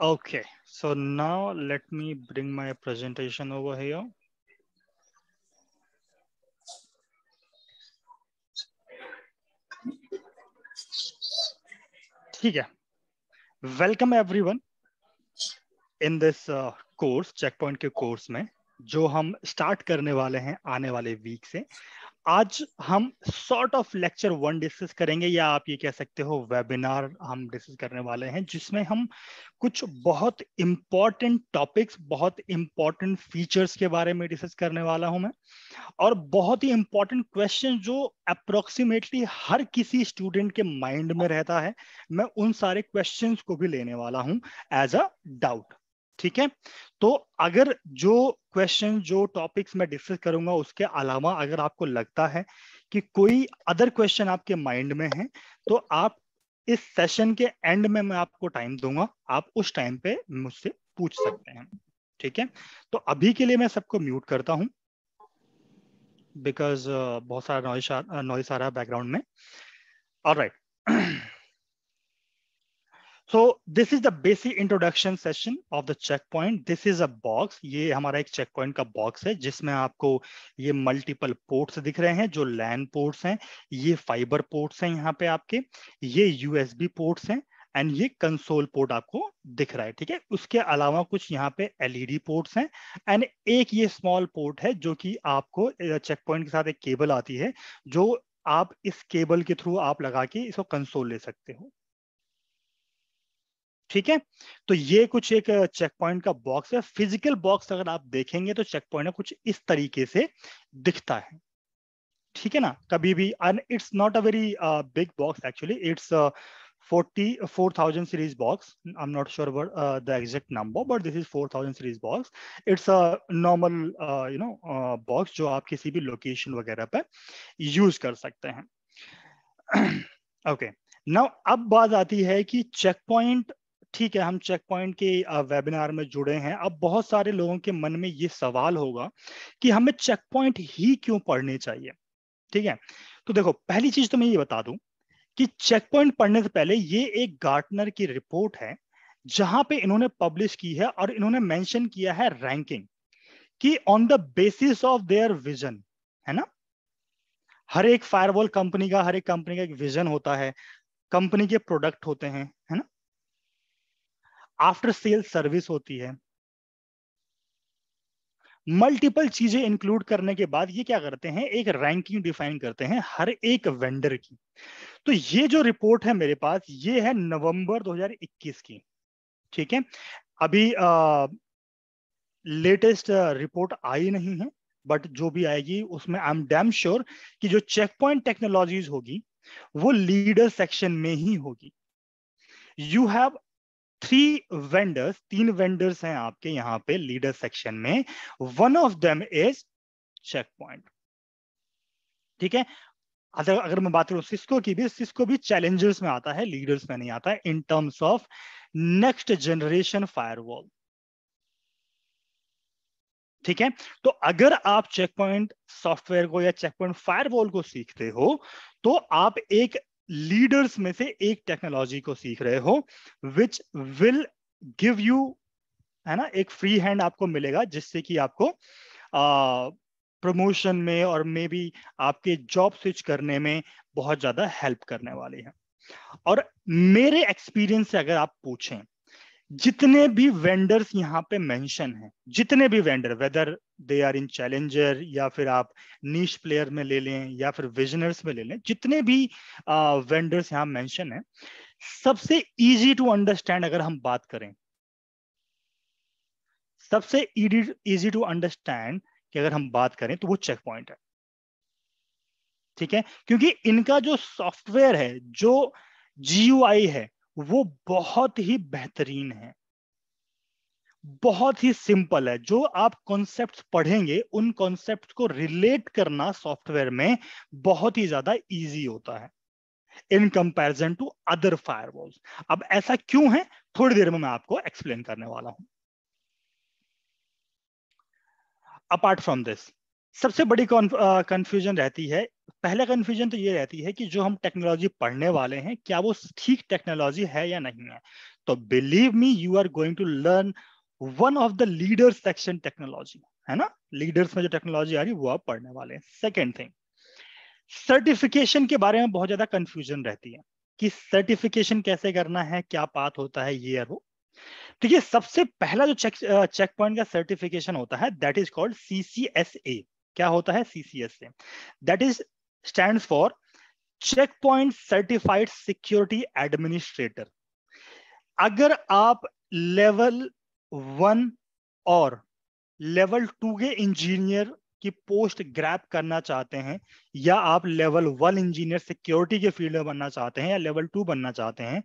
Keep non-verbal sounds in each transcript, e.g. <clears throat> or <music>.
Okay, so now let me bring my presentation over here. ठीक है welcome everyone in this course check point के course में जो हम स्टार्ट करने वाले हैं आने वाले वीक से आज हम sort of lecture one discuss करेंगे या आप ये कह सकते हो वेबिनार हम डिस्कस करने वाले हैं जिसमें हम कुछ बहुत इम्पॉर्टेंट टॉपिक्स बहुत इम्पॉर्टेंट फीचर्स के बारे में डिस्कस करने वाला हूं मैं और बहुत ही इम्पॉर्टेंट क्वेश्चन जो अप्रोक्सीमेटली हर किसी स्टूडेंट के माइंड में रहता है मैं उन सारे क्वेश्चन को भी लेने वाला हूँ एज अ डाउट ठीक है तो अगर जो क्वेश्चन जो टॉपिक्स मैं डिस्कस करूंगा उसके अलावा अगर आपको लगता है कि कोई अदर क्वेश्चन आपके माइंड में है तो आप इस सेशन के एंड में मैं आपको टाइम दूंगा आप उस टाइम पे मुझसे पूछ सकते हैं ठीक है तो अभी के लिए मैं सबको म्यूट करता हूं बिकॉज uh, बहुत सारा नॉइस आ रहा है बैकग्राउंड में और right right. <clears throat> So this is the basic introduction session of the checkpoint. This is a box. ये हमारा एक checkpoint का box है जिसमें आपको ये multiple ports दिख रहे हैं जो LAN ports हैं ये fiber ports हैं यहाँ पे आपके ये USB ports हैं एंड ये कंसोल पोर्ट आपको दिख रहा है ठीक है उसके अलावा कुछ यहाँ पे एलईडी पोर्ट्स e हैं एंड एक ये स्मॉल पोर्ट है जो कि आपको चेक पॉइंट के साथ एक केबल आती है जो आप इस केबल के थ्रू आप लगा के इसको कंसोल ले सकते हो ठीक है तो ये कुछ एक चेक पॉइंट का बॉक्स है फिजिकल बॉक्स अगर आप देखेंगे तो चेक पॉइंट कुछ इस तरीके से दिखता है ठीक है ना कभी भी and it's not a very big box actually it's forty four thousand series box I am not sure about the exact number but this is four thousand series box it's a normal you know box जो आप किसी भी location वगैरह पर use कर सकते हैं okay <clears throat> okay. Now अब बात आती है कि चेक पॉइंट ठीक है हम चेक पॉइंट के वेबिनार में जुड़े हैं अब बहुत सारे लोगों के मन में ये सवाल होगा कि हमें चेक पॉइंट ही क्यों पढ़ने चाहिए ठीक है तो देखो पहली चीज तो मैं ये बता दूं कि चेक पॉइंट पढ़ने से पहले ये एक गार्टनर की रिपोर्ट है जहां पे इन्होंने पब्लिश की है और इन्होंने मेंशन किया है रैंकिंग कि on the basis of their vision है ना हर एक फायरवॉल कंपनी का हर एक कंपनी का एक विजन होता है कंपनी के प्रोडक्ट होते हैं है ना आफ्टर सेल सर्विस होती है मल्टीपल चीजें इंक्लूड करने के बाद ये क्या करते हैं एक रैंकिंग डिफाइन करते हैं हर एक वेंडर की तो ये जो रिपोर्ट है मेरे पास ये है नवंबर 2021 की ठीक है अभी लेटेस्ट रिपोर्ट आई नहीं है बट जो भी आएगी उसमें आई एम डैम श्योर कि जो चेक पॉइंट टेक्नोलॉजीज होगी वो लीडर सेक्शन में ही होगी यू हैव थ्री वेंडर्स तीन वेंडर्स हैं आपके यहाँ पे लीडर सेक्शन में one of them is check checkpoint ठीक है अगर अगर मैं बात करूं सिस्को की भी सिस्को भी चैलेंजर्स में आता है लीडर्स में नहीं आता है in terms of next generation firewall ठीक है तो अगर आप चेक पॉइंट सॉफ्टवेयर को या चेक पॉइंट फायरवॉल को सीखते हो तो आप एक लीडर्स में से एक टेक्नोलॉजी को सीख रहे हो विच विल गिव यू है ना एक फ्री हैंड आपको मिलेगा जिससे कि आपको प्रमोशन में और मे बी आपके जॉब स्विच करने में बहुत ज्यादा हेल्प करने वाली है और मेरे एक्सपीरियंस से अगर आप पूछें जितने भी वेंडर्स यहाँ पे मेंशन हैं जितने भी vendor whether they are in challenger या फिर आप नीच प्लेयर में ले लें या फिर विजनर्स में ले लें जितने भी वेंडर्स यहाँ मेंशन हैं सबसे इजी टू अंडरस्टैंड अगर हम बात करें सबसे इजी टू अंडरस्टैंड कि अगर हम बात करें तो वो चेक पॉइंट है ठीक है क्योंकि इनका जो सॉफ्टवेयर है जो जी है वो बहुत ही बेहतरीन है बहुत ही सिंपल है जो आप कॉन्सेप्ट पढ़ेंगे उन कॉन्सेप्ट को रिलेट करना सॉफ्टवेयर में बहुत ही ज्यादा इजी होता है in comparison to other firewalls अब ऐसा क्यों है थोड़ी देर में मैं आपको एक्सप्लेन करने वाला हूं अपार्ट फ्रॉम दिस सबसे बड़ी कंफ्यूजन रहती है पहला कंफ्यूजन तो ये रहती है कि जो हम टेक्नोलॉजी पढ़ने वाले हैं क्या वो ठीक टेक्नोलॉजी है या नहीं है तो believe me you are going to learn one of the leader section technology है ना लीडर्स में जो टेक्नोलॉजी आ रही है वो आप पढ़ने वाले हैं सेकेंड थिंग सर्टिफिकेशन के बारे में बहुत ज्यादा कंफ्यूजन रहती है कि सर्टिफिकेशन कैसे करना है क्या पाथ होता है ये वो देखिए तो सबसे पहला जो चेक चेक पॉइंट का सर्टिफिकेशन होता है that is called C C S A क्या होता है सीसीएस से that is stand for checkpoint certified security administrator अगर आप लेवल वन और लेवल टू के इंजीनियर की पोस्ट ग्रैप करना चाहते हैं या आप लेवल वन इंजीनियर सिक्योरिटी के फील्ड में बनना चाहते हैं या लेवल टू बनना चाहते हैं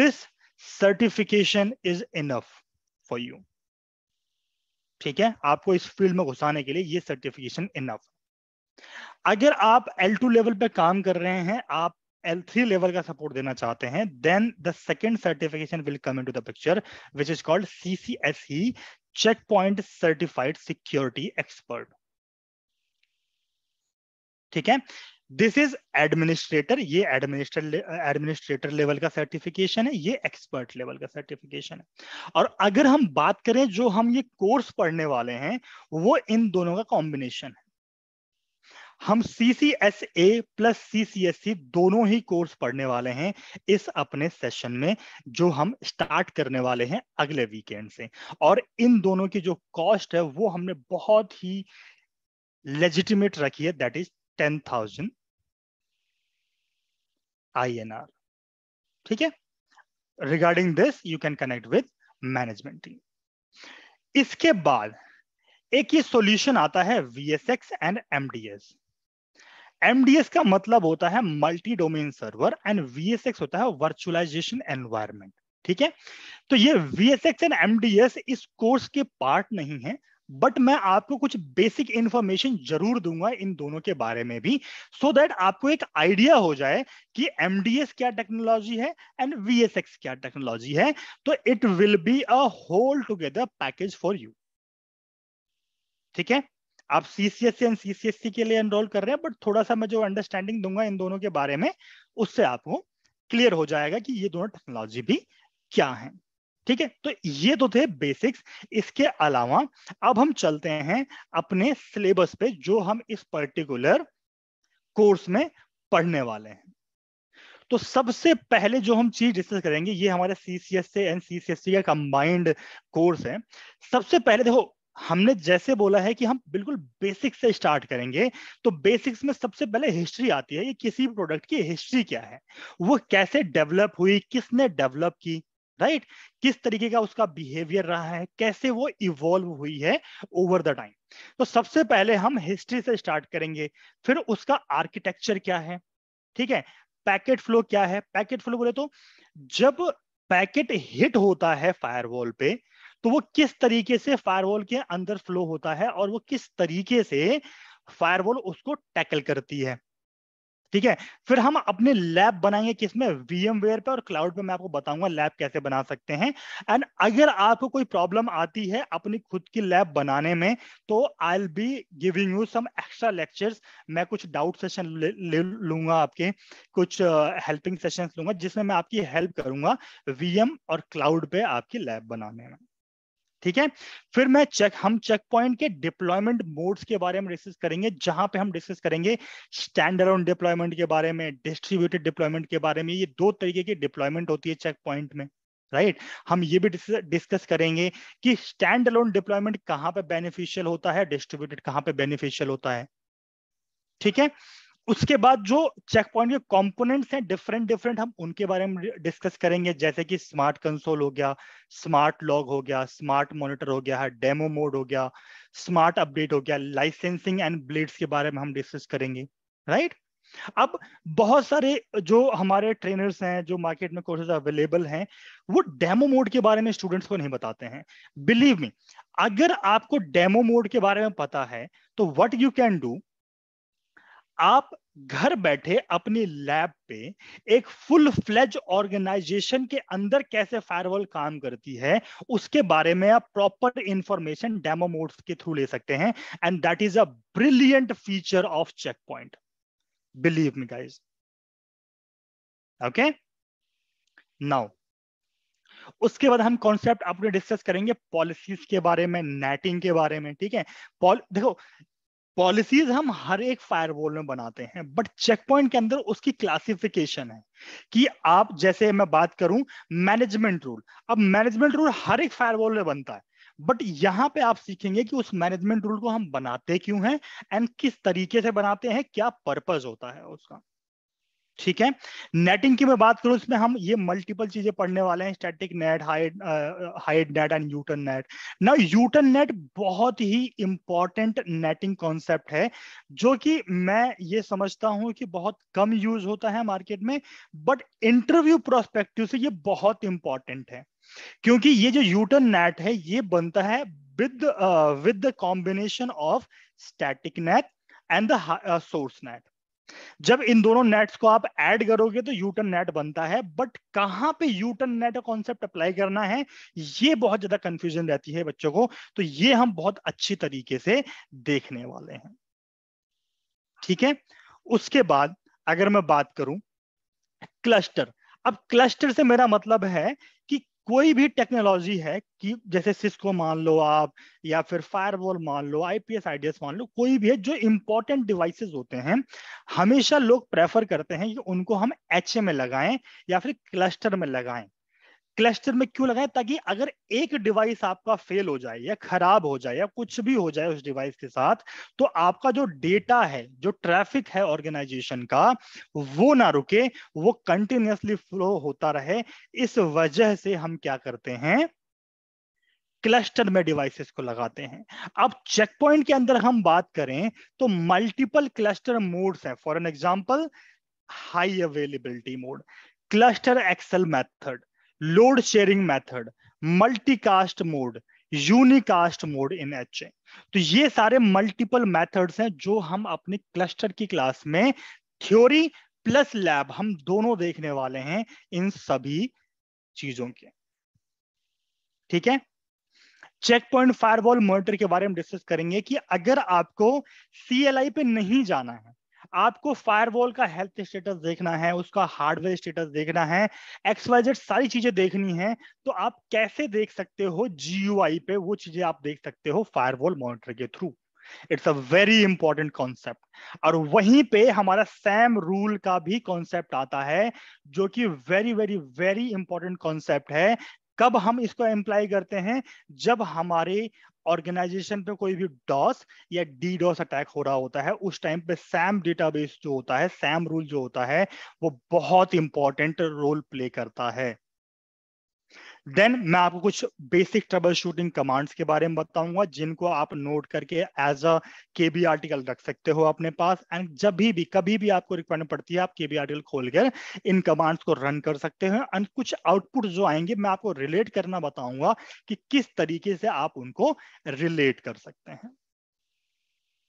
this certification is enough for you ठीक है आपको इस फील्ड में घुसाने के लिए ये सर्टिफिकेशन इनफ अगर आप L2 लेवल पे काम कर रहे हैं आप L3 लेवल का सपोर्ट देना चाहते हैं then the second certification will come to the picture which is called E checkpoint certified security expert ठीक है दिस इज एडमिनिस्ट्रेटर ये एडमिनिस्ट्रेटर एडमिनिस्ट्रेटर लेवल का सर्टिफिकेशन है ये एक्सपर्ट लेवल का सर्टिफिकेशन है और अगर हम बात करें जो हम ये कोर्स पढ़ने वाले हैं वो इन दोनों का कॉम्बिनेशन है हम C C S A plus C C S C दोनों ही कोर्स पढ़ने वाले हैं इस अपने सेशन में जो हम स्टार्ट करने वाले हैं अगले वीकेंड से और इन दोनों की जो कॉस्ट है वो हमने बहुत ही लेजिटिमेट रखी है that is ten thousand INR. ठीक है regarding this you can connect with management team इसके बाद एक ये सॉल्यूशन आता है VSX एंड MDS. MDS का मतलब होता है multi domain server and VSX होता है वर्चुअलाइजेशन एनवायरमेंट ठीक है तो ये VSX एंड MDS इस कोर्स के पार्ट नहीं है बट मैं आपको कुछ बेसिक इन्फॉर्मेशन जरूर दूंगा इन दोनों के बारे में भी सो so दैट आपको एक आइडिया हो जाए कि एमडीएस क्या टेक्नोलॉजी है एंड वी क्या टेक्नोलॉजी है तो it will be a whole together package for you ठीक है आप सीसीएससी एंड सीसीएससी के लिए एनरोल कर रहे हैं बट थोड़ा सा मैं जो अंडरस्टैंडिंग दूंगा इन दोनों के बारे में उससे आपको क्लियर हो जाएगा कि ये दोनों टेक्नोलॉजी भी क्या है ठीक है तो ये तो थे बेसिक्स इसके अलावा अब हम चलते हैं अपने सिलेबस पे जो हम इस पर्टिकुलर कोर्स में पढ़ने वाले हैं तो सबसे पहले जो हम चीज डिस्कस करेंगे ये हमारे सीसीएस से एंड सीसीएस का कंबाइंड कोर्स है सबसे पहले देखो हमने जैसे बोला है कि हम बिल्कुल बेसिक से स्टार्ट करेंगे तो बेसिक्स में सबसे पहले हिस्ट्री आती है ये किसी भी प्रोडक्ट की हिस्ट्री क्या है वो कैसे डेवलप हुई किसने डेवलप की राइट किस तरीके का उसका बिहेवियर रहा है कैसे वो इवॉल्व हुई है ओवर द टाइम तो सबसे पहले हम हिस्ट्री से स्टार्ट करेंगे फिर उसका आर्किटेक्चर क्या है ठीक है पैकेट फ्लो क्या है पैकेट फ्लो बोले तो जब पैकेट हिट होता है फायरवॉल पे तो वो किस तरीके से फायरवॉल के अंदर फ्लो होता है और वो किस तरीके से फायरवॉल उसको टैकल करती है ठीक है फिर हम अपने लैब बनाएंगे किसमें वीएम वेयर पे और क्लाउड पे मैं आपको बताऊंगा लैब कैसे बना सकते हैं एंड अगर आपको कोई प्रॉब्लम आती है अपनी खुद की लैब बनाने में तो I will be giving you some extra lectures मैं कुछ डाउट सेशन ले, ले लूंगा आपके कुछ हेल्पिंग uh, सेशन लूंगा जिसमें मैं आपकी हेल्प करूंगा वीएम और क्लाउड पे आपकी लैब बनाने में ठीक है फिर मैं चेक हम चेक पॉइंट के डिप्लॉयमेंट मोड्स के बारे में डिस्कस करेंगे जहां पे हम डिस्कस करेंगे स्टैंड अलोन डिप्लॉयमेंट के बारे में डिस्ट्रीब्यूटेड डिप्लॉयमेंट के बारे में ये दो तरीके की डिप्लॉयमेंट होती है चेक पॉइंट में राइट right? हम ये भी डिस्कस करेंगे कि स्टैंड अलोन डिप्लॉयमेंट कहाँ पे बेनिफिशियल होता है डिस्ट्रीब्यूटेड कहाँ पे बेनिफिशियल होता है ठीक है उसके बाद जो चेक पॉइंट के कंपोनेंट्स हैं डिफरेंट डिफरेंट हम उनके बारे में डिस्कस करेंगे जैसे कि स्मार्ट कंसोल हो गया स्मार्ट लॉग हो गया स्मार्ट मॉनिटर हो गया डेमो मोड हो गया स्मार्ट अपडेट हो गया लाइसेंसिंग एंड ब्लेड्स के बारे में हम डिस्कस करेंगे राइट अब बहुत सारे जो हमारे ट्रेनर्स हैं जो मार्केट में कोर्सेज अवेलेबल हैं वो डेमो मोड के बारे में स्टूडेंट्स को नहीं बताते हैं बिलीव मी अगर आपको डेमो मोड के बारे में पता है तो व्हाट यू कैन डू आप घर बैठे अपनी लैब पे एक फुल फ्लेज ऑर्गेनाइजेशन के अंदर कैसे फायरवॉल काम करती है उसके बारे में आप प्रॉपर इंफॉर्मेशन डेमो मोड्स के थ्रू ले सकते हैं and that is a brilliant feature of Check Point believe me guys okay now उसके बाद हम कॉन्सेप्ट अपने डिस्कस करेंगे पॉलिसीज के बारे में नेटिंग के बारे में ठीक है देखो पॉलिसीज हम हर एक फायर में बनाते हैं बट चेक पॉइंट के अंदर उसकी क्लासिफिकेशन है कि आप जैसे मैं बात करूं मैनेजमेंट रूल अब मैनेजमेंट रूल हर एक फायरवॉल में बनता है बट यहाँ पे आप सीखेंगे कि उस मैनेजमेंट रूल को हम बनाते क्यों हैं एंड किस तरीके से बनाते हैं क्या पर्पज होता है उसका ठीक है नेटिंग की मैं बात करूं इसमें हम ये मल्टीपल चीजें पढ़ने वाले हैं static NAT hide hide NAT and U-turn NAT ना यूटन नेट बहुत ही इंपॉर्टेंट नेटिंग कॉन्सेप्ट है जो कि मैं ये समझता हूं कि बहुत कम यूज होता है मार्केट में बट इंटरव्यू प्रोस्पेक्टिव से ये बहुत इंपॉर्टेंट है क्योंकि ये जो यूटन नेट है ये बनता है with with the combination of static NAT and the source NAT जब इन दोनों नेट्स को आप ऐड करोगे तो यूटन नेट बनता है बट कहां पे यूटन नेट कॉन्सेप्ट अप्लाई करना है ये बहुत ज्यादा कंफ्यूजन रहती है बच्चों को तो ये हम बहुत अच्छी तरीके से देखने वाले हैं ठीक है उसके बाद अगर मैं बात करूं क्लस्टर अब क्लस्टर से मेरा मतलब है कि कोई भी टेक्नोलॉजी है कि जैसे सिस्को मान लो आप या फिर फायरवॉल मान लो आईपीएस आईडीएस मान लो कोई भी है जो इंपॉर्टेंट डिवाइसेस होते हैं हमेशा लोग प्रेफर करते हैं कि उनको हम एच में लगाएं या फिर क्लस्टर में लगाएं क्लस्टर में क्यों लगाए ताकि अगर एक डिवाइस आपका फेल हो जाए या खराब हो जाए या कुछ भी हो जाए उस डिवाइस के साथ तो आपका जो डेटा है जो ट्रैफिक है ऑर्गेनाइजेशन का वो ना रुके वो कंटिन्यूसली फ्लो होता रहे इस वजह से हम क्या करते हैं क्लस्टर में डिवाइसेस को लगाते हैं अब चेक पॉइंट के अंदर हम बात करें तो मल्टीपल क्लस्टर मोड्स हैं for an example high availability mode cluster XL method load sharing method multicast mode unicast mode in H तो ये सारे मल्टीपल मेथड्स हैं जो हम अपने क्लस्टर की क्लास में थ्योरी प्लस लैब हम दोनों देखने वाले हैं इन सभी चीजों के ठीक है चेक पॉइंट फायरवॉल मॉनिटर के बारे में डिस्कस करेंगे कि अगर आपको सीएलआई पे नहीं जाना है आपको फायरवॉल का हेल्थ स्टेटस देखना है उसका हार्डवेयर स्टेटस देखना है एक्स वाई जेड सारी चीजें देखनी है तो आप कैसे देख सकते हो जी पे वो चीजें आप देख सकते हो फायरवॉल मॉनिटर के through it's a very important concept और वहीं पे हमारा सैम रूल का भी कॉन्सेप्ट आता है जो कि very very very important concept है कब हम इसको एम्प्लाई करते हैं जब हमारे ऑर्गेनाइजेशन पे कोई भी डॉस या डी डॉस अटैक हो रहा होता है उस टाइम पे सैम डेटाबेस जो होता है सैम रूल जो होता है वो बहुत इंपॉर्टेंट रोल प्ले करता है देन मैं आपको कुछ बेसिक ट्रबल शूटिंग कमांड्स के बारे में बताऊंगा जिनको आप नोट करके एज अ के बी आर्टिकल रख सकते हो अपने पास एंड जब भी भी कभी भी आपको रिक्वायरमेंट पड़ती है आप केबी आर्टिकल खोल कर इन कमांड्स को रन कर सकते हो एंड कुछ आउटपुट जो आएंगे मैं आपको रिलेट करना बताऊंगा कि किस तरीके से आप उनको रिलेट कर सकते हैं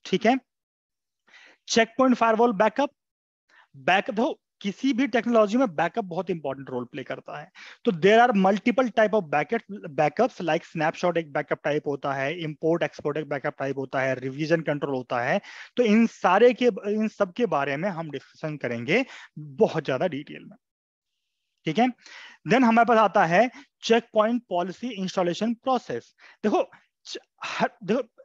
ठीक है check Point firewall backup backup किसी भी टेक्नोलॉजी में बैकअप बहुत इंपॉर्टेंट रोल प्ले करता है तो there are multiple type of backup like snapshot एक बैकअप टाइप होता है इम्पोर्ट एक्सपोर्ट एक बैकअप टाइप होता है रिविजन कंट्रोल होता है तो इन सारे के इन सब के बारे में हम डिस्कशन करेंगे बहुत ज्यादा डिटेल में ठीक है देन हमारे पास आता है check Point policy installation process देखो हर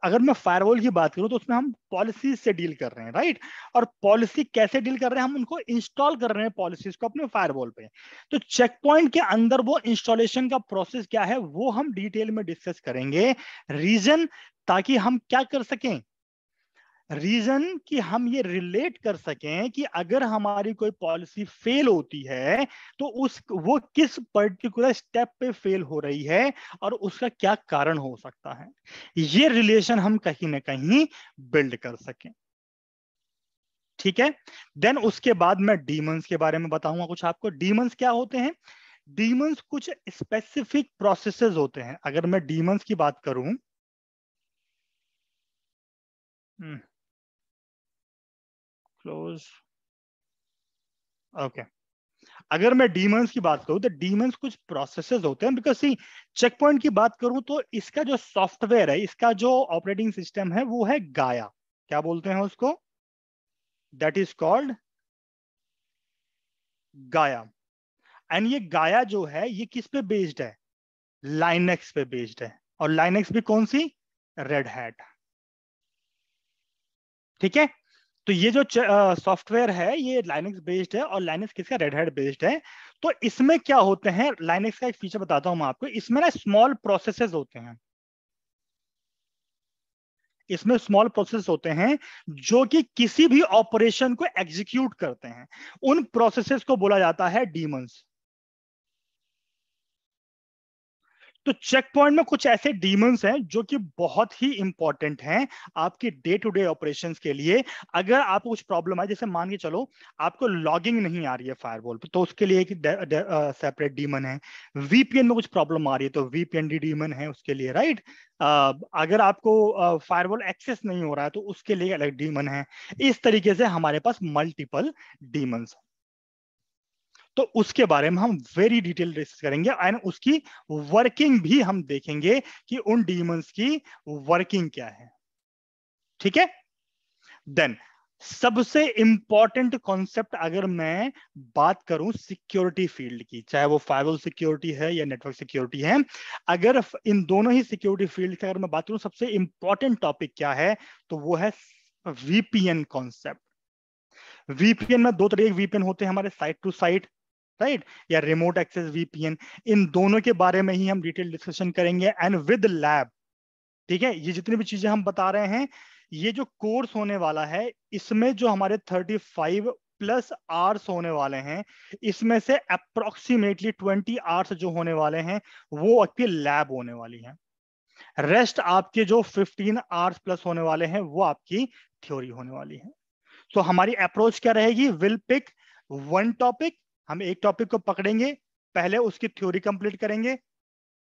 अगर मैं फायरवॉल की बात करूं तो उसमें हम पॉलिसी से डील कर रहे हैं राइट और पॉलिसी कैसे डील कर रहे हैं हम उनको इंस्टॉल कर रहे हैं पॉलिसीज को अपने फायरवॉल पे तो चेक पॉइंट के अंदर वो इंस्टॉलेशन का प्रोसेस क्या है वो हम डिटेल में डिस्कस करेंगे रीजन ताकि हम क्या कर सकें रीजन कि हम ये रिलेट कर सकें कि अगर हमारी कोई पॉलिसी फेल होती है तो उस वो किस पर्टिकुलर स्टेप पे फेल हो रही है और उसका क्या कारण हो सकता है ये रिलेशन हम कहीं ना कहीं बिल्ड कर सकें ठीक है देन उसके बाद मैं डीमंस के बारे में बताऊंगा कुछ आपको डीमंस क्या होते हैं डीमंस कुछ स्पेसिफिक प्रोसेस होते हैं अगर मैं डीमंस की बात करूं हम्म क्लोज ओके अगर मैं डीमंस की बात करूं तो डीमंस कुछ प्रोसेसेस होते हैं बिकॉज सी चेक पॉइंट की बात करूं तो इसका जो सॉफ्टवेयर है इसका जो ऑपरेटिंग सिस्टम है वो है गाया क्या बोलते हैं उसको दैट इज कॉल्ड गाया एंड ये गाया जो है ये किस पे बेस्ड है लाइनेक्स पे बेस्ड है और लाइनेक्स भी कौन सी रेड हैट ठीक है तो ये जो सॉफ्टवेयर है ये लाइनिक्स बेस्ड है और लाइनिक्स किसका रेड हेड बेस्ड है तो इसमें क्या होते हैं लाइनिक्स का एक फीचर बताता हूं मैं आपको इसमें ना स्मॉल प्रोसेसेस होते हैं इसमें स्मॉल प्रोसेस होते हैं जो कि किसी भी ऑपरेशन को एग्जीक्यूट करते हैं उन प्रोसेसेस को बोला जाता है डीमंस तो चेक पॉइंट में कुछ ऐसे डीमंस हैं जो कि बहुत ही इंपॉर्टेंट हैं आपके डे टू डे ऑपरेशन के लिए अगर आपको कुछ प्रॉब्लम आए जैसे मान के चलो आपको लॉगिंग नहीं आ रही है फायरवॉल पे तो उसके लिए एक सेपरेट डीमन है वीपीएन में कुछ प्रॉब्लम आ रही है तो वीपीएन डी डीमन है उसके लिए राइट Uh, अगर आपको फायरवॉल uh, एक्सेस नहीं हो रहा है तो उसके लिए अलग डीमन है इस तरीके से हमारे पास मल्टीपल डीमंस है तो उसके बारे में हम वेरी डिटेल डिस्कस करेंगे एंड उसकी वर्किंग भी हम देखेंगे कि उन डीमंस की वर्किंग क्या है ठीक है देन सबसे इंपॉर्टेंट कॉन्सेप्ट अगर मैं बात करूं सिक्योरिटी फील्ड की चाहे वो फाइबर सिक्योरिटी है या नेटवर्क सिक्योरिटी है अगर इन दोनों ही सिक्योरिटी फील्ड की अगर मैं बात करूं सबसे इंपॉर्टेंट टॉपिक क्या है तो वो है वीपीएन कॉन्सेप्ट वीपीएन में दो तरह के वीपीएन होते हैं हमारे site to site right right? या रिमोट एक्सेस वीपीएन इन दोनों के बारे में ही हम डिटेल डिस्कशन करेंगे एंड विद लैब ठीक है ये जितनी भी चीजें हम बता रहे हैं ये जो कोर्स होने वाला है इसमें जो हमारे 35 प्लस आर्स होने वाले हैं इसमें से अप्रोक्सीमेटली 20 आर्स जो होने वाले हैं वो आपकी लैब होने वाली है रेस्ट आपके जो 15 आर्स प्लस होने वाले हैं वो आपकी थ्योरी होने वाली है तो so, हमारी अप्रोच क्या रहेगी विल पिक वन टॉपिक हम एक टॉपिक को पकड़ेंगे पहले उसकी थ्योरी कंप्लीट करेंगे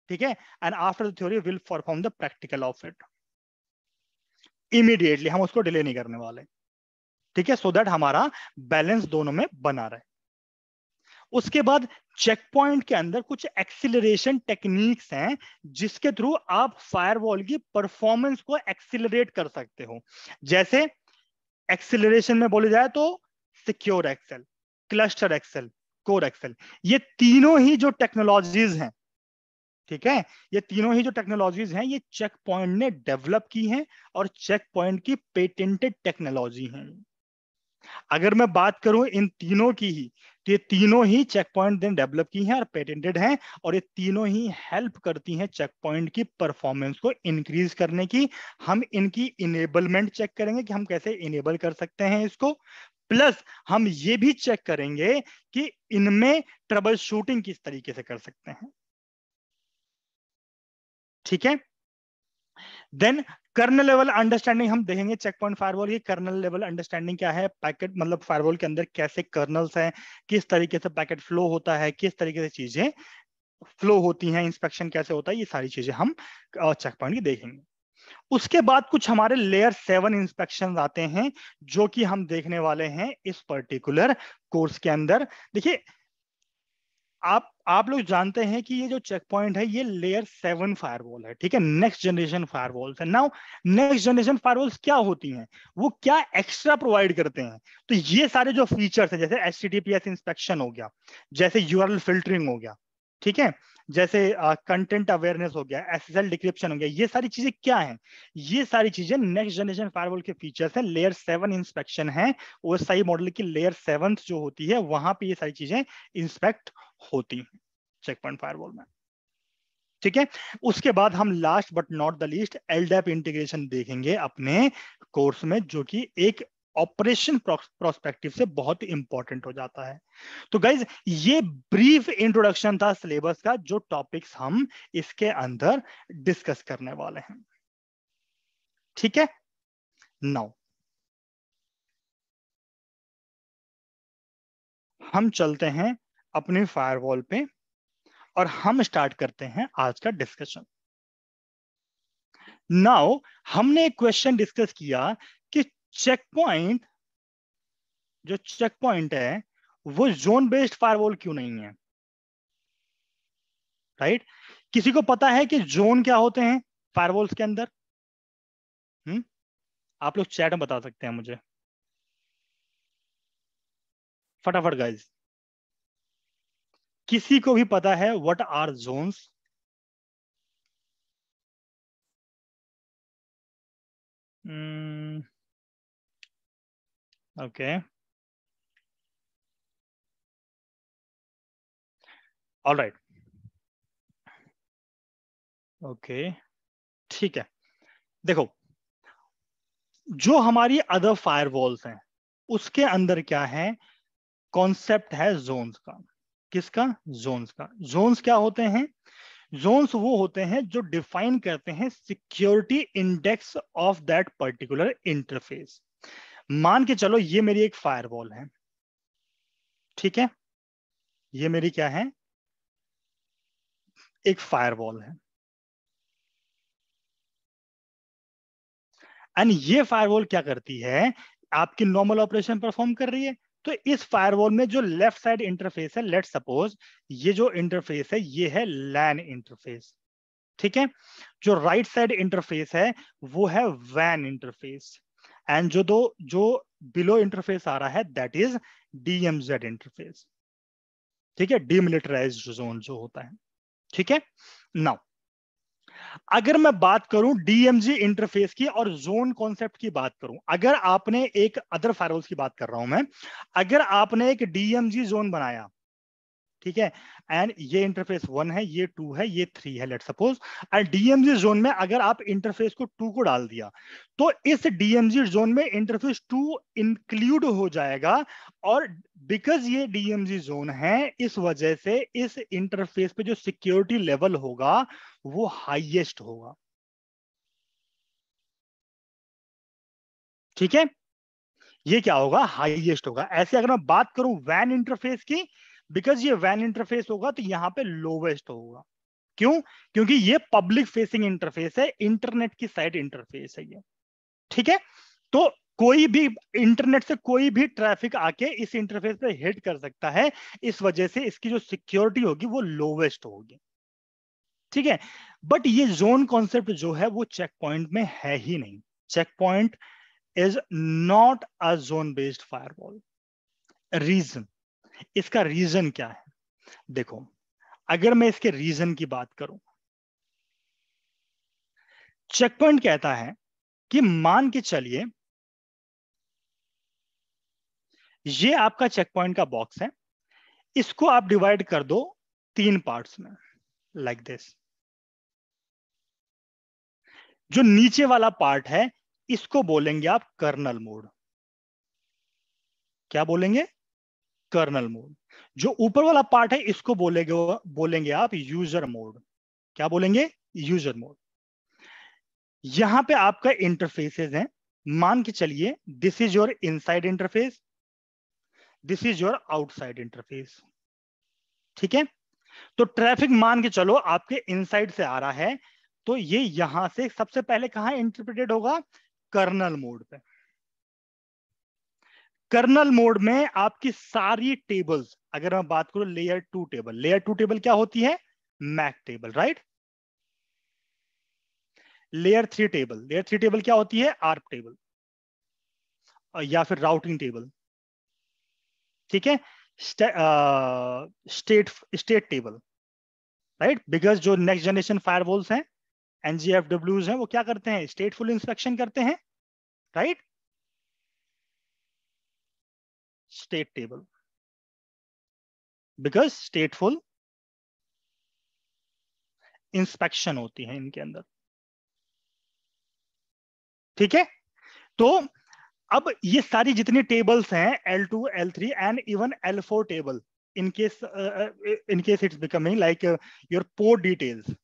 ठीक है and after the theory will perform the practical of it immediately हम उसको डिले नहीं करने वाले ठीक है सो दैट हमारा बैलेंस दोनों में बना रहे उसके बाद चेक पॉइंट के अंदर कुछ एक्सिलरेशन टेक्निक्स हैं जिसके थ्रू आप फायरवॉल की परफॉर्मेंस को एक्सिलरेट कर सकते हो जैसे एक्सिलरेशन में बोले जाए तो secure XL cluster XL core XL ये तीनों ही जो टेक्नोलॉजीज हैं ठीक है ये तीनों ही जो टेक्नोलॉजीज हैं ये चेक पॉइंट ने डेवलप की हैं और चेक पॉइंट की पेटेंटेड टेक्नोलॉजी हैं अगर मैं बात करूं इन तीनों की ही तो ये तीनों ही चेक पॉइंट ने डेवलप की हैं और पेटेंटेड हैं और ये तीनों ही हेल्प करती हैं चेक पॉइंट की परफॉर्मेंस को इंक्रीज करने की हम इनकी इनेबलमेंट चेक करेंगे कि हम कैसे इनेबल कर सकते हैं इसको प्लस हम ये भी चेक करेंगे कि इनमें ट्रबल शूटिंग किस तरीके से कर सकते हैं ठीक है देन कर्नल लेवल अंडरस्टैंडिंग हम देखेंगे चेक पॉइंट फायरवॉल की कर्नल लेवल अंडरस्टैंडिंग क्या है पैकेट मतलब फायरवॉल के अंदर कैसे कर्नल्स हैं किस तरीके से पैकेट फ्लो होता है किस तरीके से चीजें फ्लो होती हैं इंस्पेक्शन कैसे होता है ये सारी चीजें हम चेक पॉइंट की देखेंगे उसके बाद कुछ हमारे लेयर सेवन इंस्पेक्शन आते हैं जो कि हम देखने वाले हैं इस पर्टिकुलर कोर्स के अंदर देखिए आप आप लोग जानते हैं कि ये जो चेक पॉइंट है ये लेयर सेवन फायरवॉल है ठीक है नेक्स्ट जनरेशन फायरवॉल्स है नाउ नेक्स्ट जनरेशन फायरवॉल्स क्या होती हैं वो क्या एक्स्ट्रा प्रोवाइड करते हैं तो ये सारे जो फीचर्स हैं जैसे एस इंस्पेक्शन हो गया जैसे यूरल फिल्टरिंग हो गया ठीक है जैसे कंटेंट अवेयरनेस हो गया एस डिक्रिप्शन हो गया ये सारी चीजें क्या है ये सारी चीजें नेक्स्ट जनरेशन फायरवॉल के फीचर्स हैं लेयर सेवन इंस्पेक्शन है ओ मॉडल की लेयर सेवन जो होती है वहां पे ये सारी चीजें इंस्पेक्ट होती हैं चेक पॉइंट फायरवॉल में ठीक है उसके बाद हम last but not the least LDAP integration देखेंगे अपने कोर्स में जो कि एक ऑपरेशन प्रोस्पेक्टिव से बहुत इंपॉर्टेंट हो जाता है तो गाइज ये ब्रीफ इंट्रोडक्शन था सिलेबस का जो टॉपिक्स हम इसके अंदर डिस्कस करने वाले हैं ठीक है नौ हम चलते हैं अपने फायरवॉल पे और हम स्टार्ट करते हैं आज का डिस्कशन नाउ हमने एक क्वेश्चन डिस्कस किया चेक पॉइंट जो चेक पॉइंट है वो जोन बेस्ड फायरवॉल क्यों नहीं है राइट किसी को पता है कि जोन क्या होते हैं फायरवॉल्स के अंदर हम्म आप लोग चैट में बता सकते हैं मुझे फटाफट गाइस किसी को भी पता है what are zones hmm Okay. All right. Okay ठीक है देखो जो हमारी अदर वॉल्स हैं उसके अंदर क्या है कॉन्सेप्ट है जोन्स का किसका जोन्स का जोन्स क्या होते हैं जोन्स वो होते हैं जो डिफाइन करते हैं security index of that particular interface मान के चलो ये मेरी एक फायरवॉल है ठीक है ये मेरी क्या है एक फायरवॉल है एंड ये फायरवॉल क्या करती है आपकी नॉर्मल ऑपरेशन परफॉर्म कर रही है तो इस फायरवॉल में जो लेफ्ट साइड इंटरफेस है लेट सपोज ये जो इंटरफेस है ये है लैन इंटरफेस ठीक है जो राइट साइड इंटरफेस है वो है वैन इंटरफेस एंड जो दो जो बिलो इंटरफेस आ रहा है दैट इज डीएमजेड इंटरफेस ठीक है डीमिलिटराइज जोन जो होता है ठीक है नाउ अगर मैं बात करूं डीएमजी इंटरफेस की और जोन कॉन्सेप्ट की बात करूं अगर आपने एक अदर फायरवॉल्स की बात कर रहा हूं मैं अगर आपने एक डीएमजी जोन बनाया ठीक है एंड ये इंटरफेस वन है ये टू है ये थ्री है let suppose and DMZ zone में अगर आप इंटरफेस को टू को डाल दिया तो इस डीएमजी जोन में इंटरफेस टू इंक्लूड हो जाएगा और बिकॉज ये डीएमजी जोन है इस वजह से इस इंटरफेस पे जो सिक्योरिटी लेवल होगा वो हाइएस्ट होगा ठीक है ये क्या होगा हाईएस्ट होगा ऐसे अगर मैं बात करूं वैन इंटरफेस की बिकॉज ये वैन इंटरफेस होगा तो यहाँ पे लोवेस्ट होगा क्यों क्योंकि ये पब्लिक फेसिंग इंटरफेस है इंटरनेट की साइड इंटरफेस है ये ठीक है तो कोई भी इंटरनेट से कोई भी ट्रैफिक आके इस इंटरफेस पे हिट कर सकता है इस वजह से इसकी जो सिक्योरिटी होगी वो लोवेस्ट होगी ठीक है बट ये जोन कॉन्सेप्ट जो है वो चेक पॉइंट में है ही नहीं Check Point is not a zone based firewall reason इसका रीजन क्या है देखो अगर मैं इसके रीजन की बात करूं चेक पॉइंट कहता है कि मान के चलिए ये आपका चेक पॉइंट का बॉक्स है इसको आप डिवाइड कर दो तीन पार्ट्स में लाइक like दिस जो नीचे वाला पार्ट है इसको बोलेंगे आप कर्नल मोड क्या बोलेंगे कर्नल मोड जो ऊपर वाला पार्ट है इसको बोलेंगे बोलेंगे आप यूजर मोड क्या बोलेंगे यूजर मोड यहां पे आपका इंटरफेसेस हैं मान के चलिए this is your inside interface this is your outside interface ठीक है तो ट्रैफिक मान के चलो आपके इनसाइड से आ रहा है तो ये यहां से सबसे पहले कहा इंटरप्रिटेड होगा कर्नल मोड पे कर्नल मोड में आपकी सारी टेबल्स अगर मैं बात करूं layer two table layer two table क्या होती है MAC table right layer three table layer three table क्या होती है आर्प टेबल या फिर राउटिंग टेबल ठीक है state state table right because जो नेक्स्ट जनरेशन फायरवॉल्स हैं एनजीएफडब्ल्यूज हैं वो क्या करते हैं स्टेटफुल इंस्पेक्शन करते हैं right state table because stateful inspection होती है इनके अंदर ठीक है तो अब ये सारी जितनी टेबल्स हैं L2, L3 and even L4 table in case in case it's becoming like your poor like uh,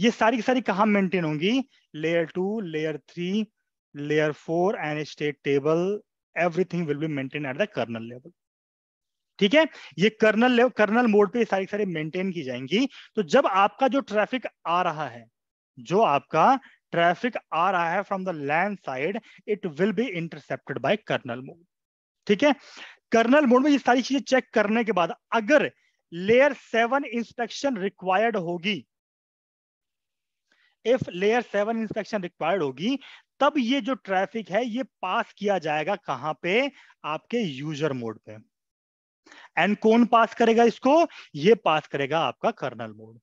ये सारी की सारी कहाँ मेंटेन होंगी layer two layer three layer four and state table everything will be maintain at the kernel level ठीक है ये kernel level colonel mode पे सारी सारी मेंटेन की जाएंगी तो जब आपका जो ट्रैफिक आ रहा है जो आपका ट्रैफिक आ रहा है from the LAN side it will be intercepted by kernel mode ठीक है कर्नल मोड में ये सारी चीजें चेक करने के बाद अगर लेयर सेवन इंस्पेक्शन रिक्वायर्ड होगी if layer seven inspection required होगी तब ये जो ट्रैफिक है ये पास किया जाएगा कहां पे आपके यूजर मोड पे एंड कौन पास करेगा इसको ये पास करेगा आपका कर्नल मोड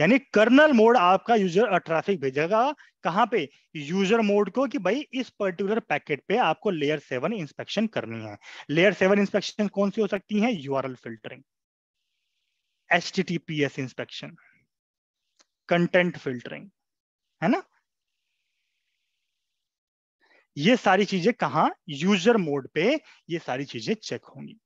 यानी कर्नल मोड आपका यूजर ट्रैफिक भेजेगा कहां पे यूजर मोड को कि भाई इस पर्टिकुलर पैकेट पे आपको लेयर सेवन इंस्पेक्शन करनी है लेयर सेवन इंस्पेक्शन कौन सी हो सकती है URL filtering H inspection content filtering है ना ये सारी चीजें कहा यूजर मोड पे ये सारी चीजें चेक होंगी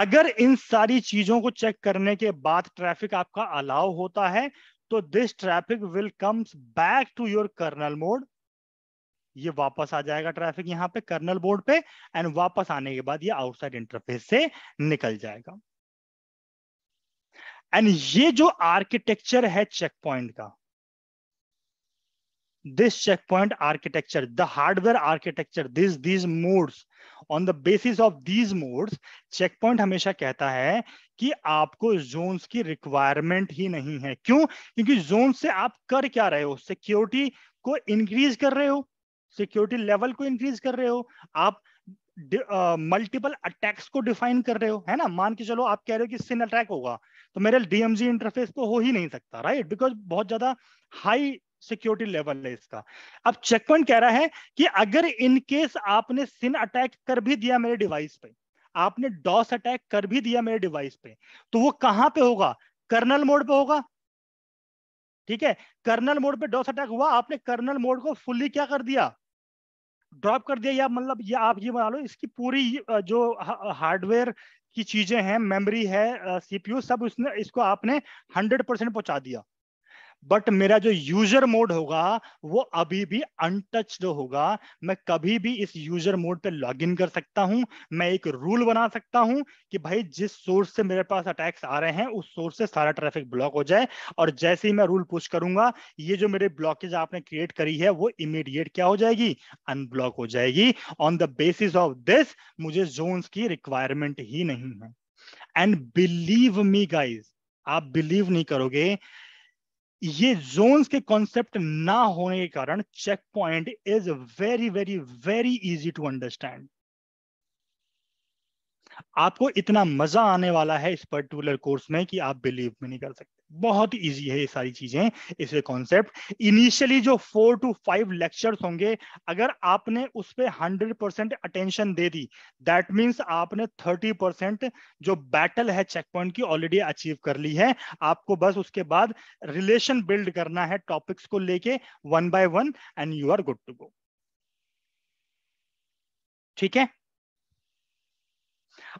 अगर इन सारी चीजों को चेक करने के बाद ट्रैफिक आपका अलाउ होता है तो this traffic will comes back to your kernel mode ये वापस आ जाएगा ट्रैफिक यहां पे कर्नल बोर्ड पे एंड वापस आने के बाद ये आउटसाइड इंटरफेस से निकल जाएगा एंड ये जो आर्किटेक्चर है चेक पॉइंट का this checkpoint architecture, the hardware architecture, this these modes, on the basis of these modes, checkpoint hamesha kehta hai ki aapko zones ki requirement hi nahi hai kyun kyunki zones se aap kar kya rahe ho security ko increase kar rahe ho security level ko increase kar rahe ho aap multiple uh, attacks को define कर रहे हो है ना मान के चलो आप कह रहे हो कि सिन अटैक होगा तो मेरे डीएमजी इंटरफेस तो हो ही नहीं सकता राइट right? बिकॉज बहुत ज्यादा हाई सिक्योरिटी लेवल है इसका अब चेक पॉइंट कह रहा है कि अगर इन केस आपने सिन अटैक कर भी दिया मेरे डिवाइस पे आपने डॉस अटैक कर भी दिया मेरे डिवाइस पे तो वो कहां पे होगा कर्नल मोड पे होगा ठीक है कर्नल मोड पे डॉस अटैक हुआ आपने कर्नल मोड को फुल्ली क्या कर दिया ड्रॉप कर दिया या मतलब ये आप ये बना लो इसकी पूरी जो हार्डवेयर की चीजें हैं मेमोरी है सीपीयू सब उसने इसको आपने हंड्रेड परसेंट पहुंचा दिया बट मेरा जो यूजर मोड होगा वो अभी भी अनटच्ड होगा मैं कभी भी इस यूजर मोड पे लॉगिन कर सकता हूं मैं एक रूल बना सकता हूं कि भाई जिस सोर्स से मेरे पास अटैक्स आ रहे हैं उस सोर्स से सारा ट्रैफिक ब्लॉक हो जाए और जैसे ही मैं रूल पुश करूंगा ये जो मेरे ब्लॉकेज आपने क्रिएट करी है वो इमीडिएट क्या हो जाएगी अनब्लॉक हो जाएगी on the basis of this मुझे जोन्स की रिक्वायरमेंट ही नहीं है एंड बिलीव मी गाइज आप बिलीव नहीं करोगे ये जोन्स के कॉन्सेप्ट ना होने के कारण Check Point is very very very easy to understand आपको इतना मजा आने वाला है इस पर्टिकुलर कोर्स में कि आप बिलीव भी नहीं कर सकते बहुत इजी है ये सारी चीजें इसे कॉन्सेप्ट इनिशियली जो फोर टू फाइव लेक्चर्स होंगे अगर आपने उस पर हंड्रेड परसेंट अटेंशन दे दी दैट मीन्स आपने थर्टी परसेंट जो बैटल है चेक पॉइंट की ऑलरेडी अचीव कर ली है आपको बस उसके बाद रिलेशन बिल्ड करना है टॉपिक्स को लेके one by one and you are good to go ठीक है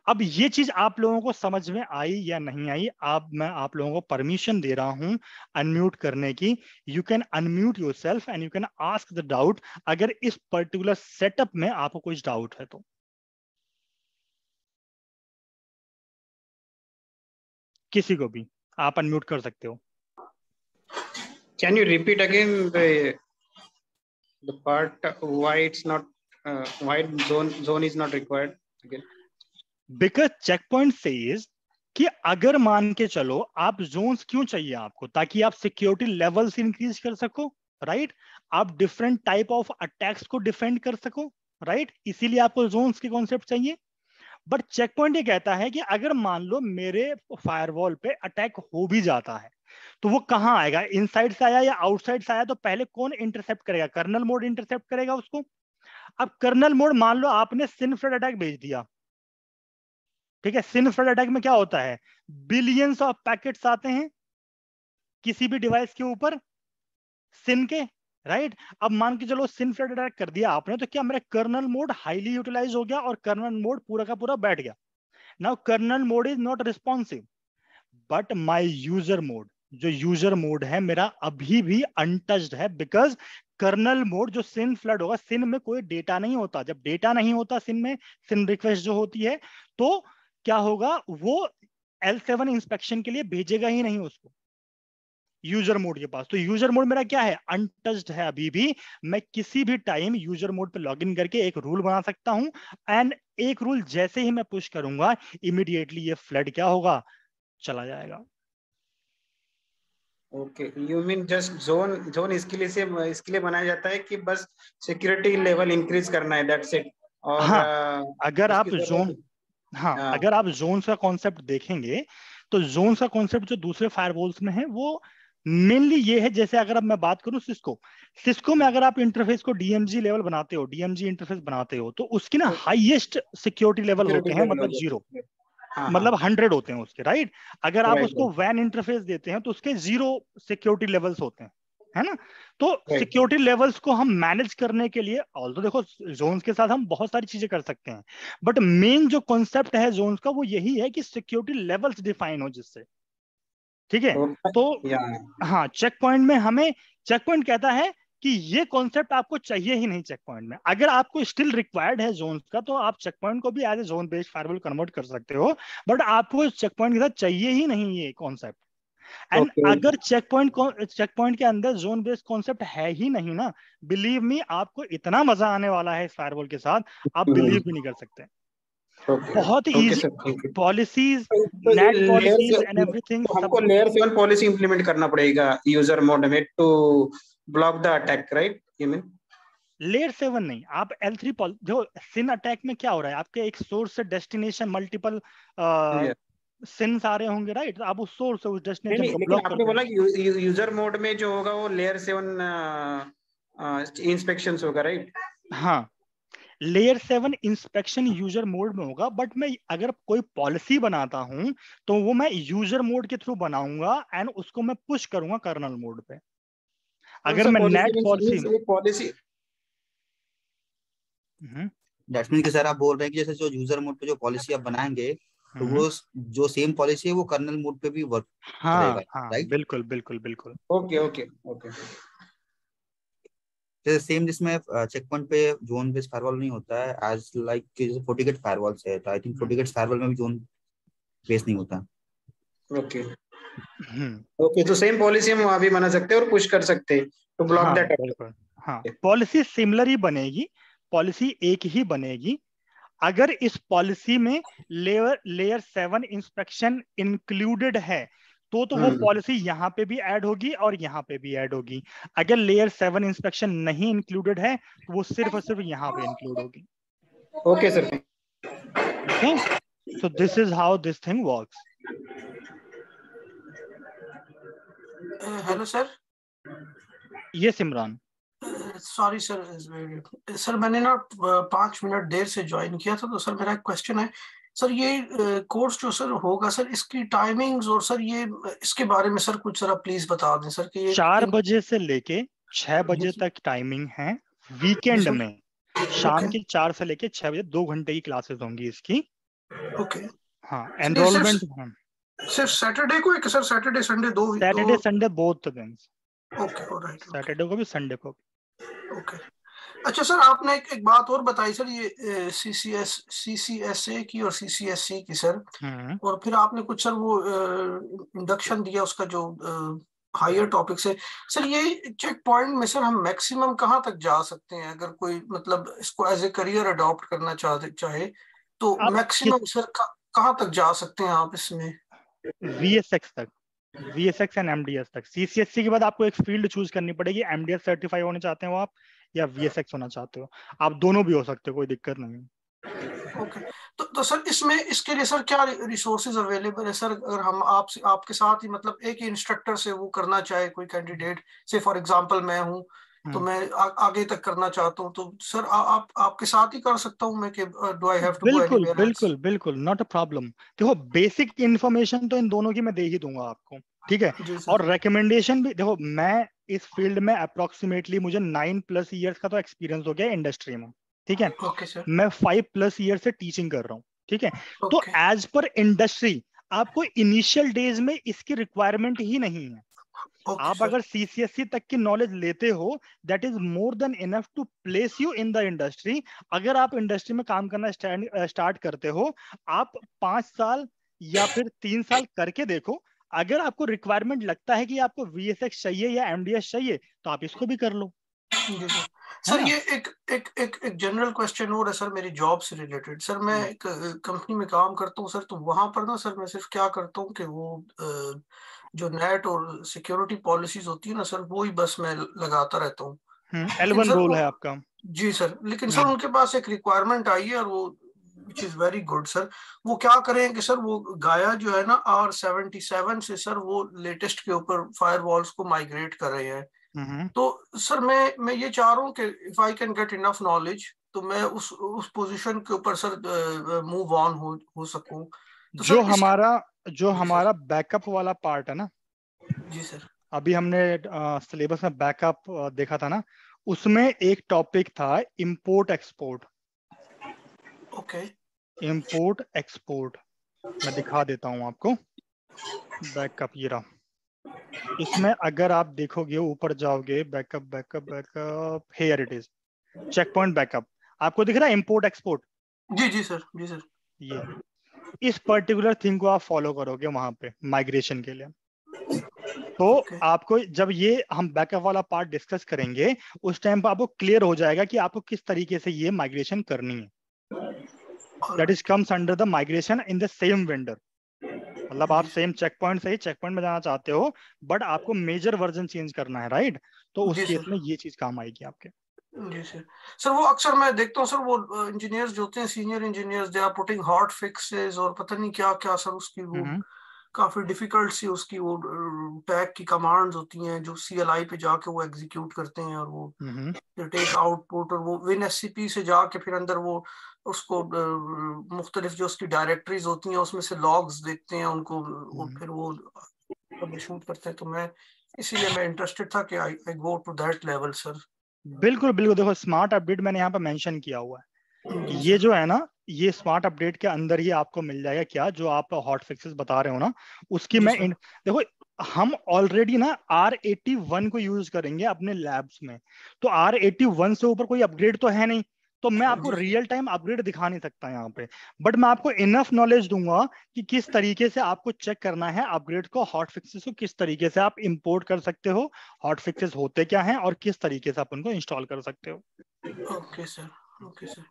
अब ये चीज आप लोगों को समझ में आई या नहीं आई आप मैं आप लोगों को परमिशन दे रहा हूं अनम्यूट करने की you can unmute yourself and you can ask the doubt अगर इस पर्टिकुलर सेटअप में आपको कुछ डाउट है तो किसी को भी आप अनम्यूट कर सकते हो can you repeat again part part not it's not zone uh, why zone zone because Check Point से कि अगर मान के चलो आप जोन क्यों चाहिए आपको ताकि आप सिक्योरिटी लेवल इंक्रीज कर सको राइट right? आप डिफरेंट टाइप ऑफ अटैक्स को डिफेंड कर सको राइट right? इसीलिए आपको जोन के कॉन्सेप्ट चाहिए बट चेक पॉइंट ये कहता है कि अगर मान लो मेरे फायरवॉल पे अटैक हो भी जाता है तो वो कहाँ आएगा इनसाइड से आया या आउटसाइड से आया तो पहले कौन इंटरसेप्ट करेगा कर्नल मोड इंटरसेप्ट करेगा उसको अब कर्नल मोड मान लो आपने सिन अटैक भेज दिया ठीक है सिन फ्लड अटैक में क्या होता है बिलियंस ऑफ पैकेट्स आते हैं किसी भी डिवाइस के ऊपर सिन के राइट right? अब मान के चलो सिन फ्रेड अटैक कर दिया आपने तो क्या मेरा कर्नल मोड हाईली यूटिलाइज हो गया और कर्नल मोड पूरा का पूरा बैठ गया now kernel mode is not responsive but my user mode जो यूजर मोड है मेरा अभी भी अनटच्ड है बिकॉज कर्नल मोड जो सिन फ्लड होगा सिन में कोई डेटा नहीं होता जब डेटा नहीं होता सिन में सिन रिक्वेस्ट जो होती है तो क्या होगा वो L7 इंस्पेक्शन के लिए भेजेगा ही नहीं उसको यूजर मोड के पास तो यूजर मोड मेरा क्या है अनटच्ड है अभी भी मैं किसी भी टाइम यूजर मोड पे लॉगिन करके एक रूल बना सकता हूं एंड एक रूल जैसे ही मैं पुश करूंगा इमिडिएटली ये फ्लड क्या होगा चला जाएगा okay you mean just zone zone इसके लिए से इसके लिए बनाया जाता है कि बस सिक्योरिटी लेवल इंक्रीज करना है दैट्स इट और हाँ, uh, अगर आप जोन हाँ, हाँ, अगर आप जोन का कॉन्सेप्ट देखेंगे तो जोन का कॉन्सेप्ट जो दूसरे फायरवॉल्स में है वो मेनली ये है जैसे अगर अब मैं बात करूं सिस्को सिस्को में अगर आप इंटरफेस को डीएमजी लेवल बनाते हो डीएमजी इंटरफेस बनाते हो तो उसकी ना हाईएस्ट सिक्योरिटी लेवल होते हैं मतलब जीरो हाँ, हाँ। मतलब हंड्रेड होते हैं उसके राइट अगर आप उसको वैन इंटरफेस देते हैं तो उसके जीरो सिक्योरिटी लेवल्स होते हैं है ना तो सिक्योरिटी लेवल्स को हम मैनेज करने के लिए ऑल तो देखो जोन्स के साथ हम बहुत सारी चीजें कर सकते हैं बट मेन जो कॉन्सेप्ट है जोन्स का वो यही है कि सिक्योरिटी लेवल्स डिफाइन हो जिससे ठीक है तो, तो हाँ चेक पॉइंट में हमें चेक पॉइंट कहता है कि ये कॉन्सेप्ट आपको चाहिए ही नहीं चेक पॉइंट में अगर आपको स्टिल रिक्वायर्ड है जोन का तो आप चेक पॉइंट को भी as a zone based firewall convert कर सकते हो बट आपको चेक पॉइंट के साथ चाहिए ही नहीं ये कॉन्सेप्ट एंड okay. अगर चेक पॉइंट चेक पॉइंट के अंदर जोन बेस्ड कॉन्सेप्ट है ही नहीं ना बिलीव मी आपको इतना मजा आने वाला है इस फायरवॉल के साथ आप बिलीव हम्म। भी नहीं कर सकते बहुत ही easy policies NAT policies and everything हमको लेयर 7 पॉलिसी इंप्लीमेंट करना पड़ेगा यूजर मोड में to block the attack right you mean layer seven नहीं आप एल थ्री जो सिन अटैक में क्या हो रहा है आपके एक सोर्स से डेस्टिनेशन मल्टीपल सिंस आ रहे होंगे राइट आप उस सोर्स से उस डेस्टिनेशन को ब्लॉक आपने बोला कि यूजर मोड में जो होगा वो लेयर 7 इंस्पेक्शंस होगा राइट हां layer seven inspection user mode में होगा बट मैं अगर कोई पॉलिसी बनाता हूं तो वो मैं यूजर मोड के थ्रू बनाऊंगा एंड उसको मैं पुश करूंगा कर्नल मोड पे अगर मैं NAT policy policy that's mean कि सर आप बोल रहे हैं कि जैसे जो यूजर मोड पे जो पॉलिसी आप बनाएंगे तो वो हम्म। जो सेम पॉलिसी है वो कर्नल मोड पे भी वर्क हाँ, हाँ, राइट बिल्कुल बिल्कुल बिल्कुल ओके ओके ओके जैसे सेम जिसमें चेक पॉइंट पे जोन बेस्ड फायरवॉल नहीं होता है एज लाइक like, जैसे फोर्टिकेट फायरवॉल्स है तो आई थिंक फोर्टिकेट फायरवॉल में भी जोन बेस नहीं होता ओके ओके हम्म। तो सेम पॉलिसी हम वहां भी बना सकते हैं और पुश कर सकते हैं टू ब्लॉक दैट बिल्कुल हाँ पॉलिसी सिमिलर ही बनेगी पॉलिसी एक ही बनेगी अगर इस पॉलिसी में layer layer seven inspection included है तो तो वो हम्म। पॉलिसी यहाँ पे भी ऐड होगी और यहाँ पे भी ऐड होगी अगर लेयर सेवन इंस्पेक्शन नहीं इंक्लूडेड है तो वो सिर्फ और सिर्फ यहाँ पे इंक्लूड होगी okay sir so this is how this thing work hello sir ये इमरान सॉरी सर सर मैंने ना पांच मिनट देर से ज्वाइन किया था तो सर मेरा एक क्वेश्चन है सर ये कोर्स जो सर होगा सर इसकी टाइमिंग्स और सर ये इसके बारे में सर कुछ जरा प्लीज बता दें सर कि ये चार बजे से लेके छह हम्म, बजे तक टाइमिंग है वीकेंड में शाम के चार से लेके छह बजे दो घंटे की क्लासेस होंगी इसकी ओके हाँ एनरोलमेंट सिर्फ सैटरडे को एक सर सैटरडे संडे दो सैटरडे संडे बोथ दिन ओके ऑलराइट सैटरडे को भी संडे को भी ओके अच्छा सर आपने एक, एक बात और बताई सर ये सी सी एस सी ए की और सी सी एस सी की सर हम्म। और फिर आपने कुछ सर वो इंडक्शन दिया उसका जो हायर टॉपिक से सर ये चेक पॉइंट में सर हम मैक्सिमम कहाँ तक जा सकते हैं अगर कोई मतलब इसको एज ए करियर अडॉप्ट करना चाहते चाहे तो मैक्सिमम सर कहाँ तक जा सकते हैं आप इसमें वी तक वी एंड एमडीएस तक सीसीएससी के बाद आपको एक फील्ड चूज करनी पड़ेगी एमडीएस सर्टिफाई होने चाहते हो आप या वीएसएक्स होना चाहते हो आप दोनों भी हो सकते हो कोई दिक्कत नहीं ओके तो तो सर इसमें इसके लिए सर क्या रिसोर्सेज अवेलेबल है सर अगर हम आप आपके साथ ही मतलब एक इंस्ट्रक्टर से वो करना चाहे कोई कैंडिडेट से फॉर एग्जांपल मैं हूँ तो हम्म। मैं आ, आगे तक करना चाहता हूँ तो सर आ, आप आपके साथ ही कर सकता हूँ मैं कि डू आई हैव टू बिल्कुल बिल्कुल बिल्कुल नॉट अ प्रॉब्लम देखो बेसिक इन्फॉर्मेशन तो इन दोनों की मैं दे ही दूंगा आपको ठीक है और रिकमेंडेशन भी देखो मैं इस फील्ड में अप्रोक्सीमेटली मुझे नाइन प्लस इयर्स का तो एक्सपीरियंस हो गया इंडस्ट्री में ठीक है okay, मैं फाइव प्लस ईयर से टीचिंग कर रहा हूँ ठीक है तो okay. तो एज पर इंडस्ट्री आपको इनिशियल डेज में इसकी रिक्वायरमेंट ही नहीं है okay, आप sir. अगर सीसीएससी e तक की नॉलेज लेते हो that is more than enough to place you in the industry अगर आप इंडस्ट्री में काम करना स्टार्ट करते हो आप पांच साल या फिर तीन साल करके देखो अगर आपको रिक्वायरमेंट लगता है कि आपको वीएसएक्स चाहिए या एमडीएस चाहिए तो आप इसको भी कर लो सर ये एक एक एक एक जनरल क्वेश्चन और है सर मेरी जॉब से रिलेटेड सर मैं हम्म। एक कंपनी में काम करता हूँ सर तो वहां पर ना सर मैं सिर्फ क्या करता हूँ कि वो आ, जो नेट और सिक्योरिटी पॉलिसीज होती है ना सर वो ही बस मैं लगाता रहता हूँ रोल हम्म, है आपका जी सर लेकिन सर हम्म। उनके पास एक रिक्वायरमेंट आई है और वो which is very good sir वो क्या करें कि सर वो गाया जो है ना आर सेवेंटी सेवन से सर वो लेटेस्ट के ऊपर फायर वॉल्स को माइग्रेट कर रहे हैं हम्म। तो सर मैं मैं ये चाह रहा हूँ if I can get enough knowledge तो मैं उस उस पोजीशन के ऊपर सर मूव ऑन हो हो सकूं तो जो हमारा जो हमारा बैकअप वाला पार्ट है ना जी सर अभी हमने सिलेबस में बैकअप देखा था ना उसमें एक टॉपिक था import export okay import export मैं दिखा देता हूं आपको बैकअप ये रहा इसमें अगर आप देखोगे ऊपर जाओगे backup backup backup here it is check point backup आपको दिख रहा है इंपोर्ट एक्सपोर्ट जी जी सर जी सर ये इस पर्टिकुलर थिंग को आप फॉलो करोगे वहां पे माइग्रेशन के लिए तो okay. आपको जब ये हम बैकअप वाला पार्ट डिस्कस करेंगे उस टाइम पर आपको क्लियर हो जाएगा कि आपको किस तरीके से ये माइग्रेशन करनी है that is comes under the migration in the same vendor मतलब आप सेम चेक पॉइंट से ही चेक पॉइंट में जाना चाहते हो बट आपको मेजर वर्जन चेंज करना है राइट तो उस केस में ये चीज काम आएगी आपके जी सर सर वो अक्सर मैं देखता हूँ सर वो इंजीनियर्स जो होते हैं senior engineers they are putting fixes और पता नहीं क्या क्या सर उसकी वो हम्म। काफी डिफिकल्ट सी उसकी वो टैग की कमांड्स होती हैं जो सीएलआई पे जाके वो एग्जीक्यूट करते हैं और वो टेक हम्म। आउटपुट और वो विन एससीपी से जाके फिर अंदर वो उसको मुख्तलिफ जो उसकी डायरेक्टरीज होती हैं उसमें से लॉग्स देखते हैं उनको हम्म। फिर वो शूट करते हैं तो मैं इसीलिए मैं इंटरेस्टेड था कि I go to that level sir बिल्कुल बिल्कुल देखो स्मार्ट अपडेट मैंने यहाँ पर मेंशन किया हुआ है ये जो है ना ये स्मार्ट अपडेट के अंदर ही आपको मिल जाएगा क्या जो आप हॉट फिक्सेस बता रहे हो ना उसकी मैं इन, देखो हम ऑलरेडी ना आर एटी वन को यूज करेंगे अपने लैब्स में तो आर एटी वन से ऊपर कोई अपग्रेड तो है नहीं तो मैं हाँ आपको रियल टाइम अपग्रेड दिखा नहीं सकता यहाँ पे बट मैं आपको इनफ नॉलेज दूंगा कि किस तरीके से आपको चेक करना है अपग्रेड को हॉट फिक्सेस को किस तरीके से आप इंपोर्ट कर सकते हो हॉट फिक्सेस होते क्या हैं और किस तरीके से आप उनको इंस्टॉल कर सकते हो ओके सर ओके सर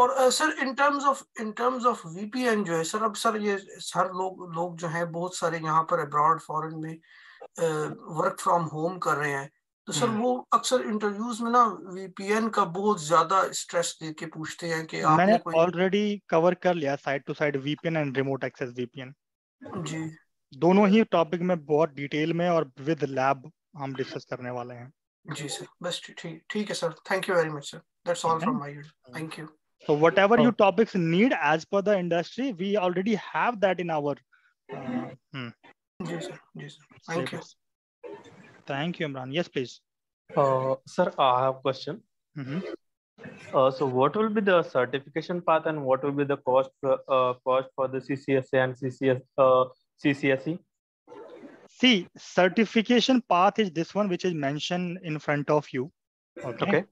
और sir in terms of in terms of VPN जो है सर अब सर ये सर लोग लोग जो है बहुत सारे यहाँ पर अब्रॉड फॉरेन में वर्क फ्रॉम होम कर रहे हैं तो सर हम्म। वो अक्सर इंटरव्यूज में ना वीपीएन का बहुत ज्यादा स्ट्रेस देके पूछते हैं कि आपने मैंने ऑलरेडी कवर कर लिया side to side VPN and remote access VPN जी दोनों ही टॉपिक में बहुत डिटेल में और विद लैब हम डिस्कस करने वाले हैं जी सर बस ठीक ठीक है sir thank you very much sir that's all from my thank you so whatever oh. you topics need as per the industry we already have that in our uh, hmm. yes, sir. Yes, sir. thank Stay you best. Thank you, Imran. Yes, please. Uh, sir, I have a question. Mm-hmm. Uh, so, what will be the certification path, and what will be the cost uh, uh cost for the CCSA and CCS uh, CCSE? See, certification path is this one which is mentioned in front of you. Okay. okay.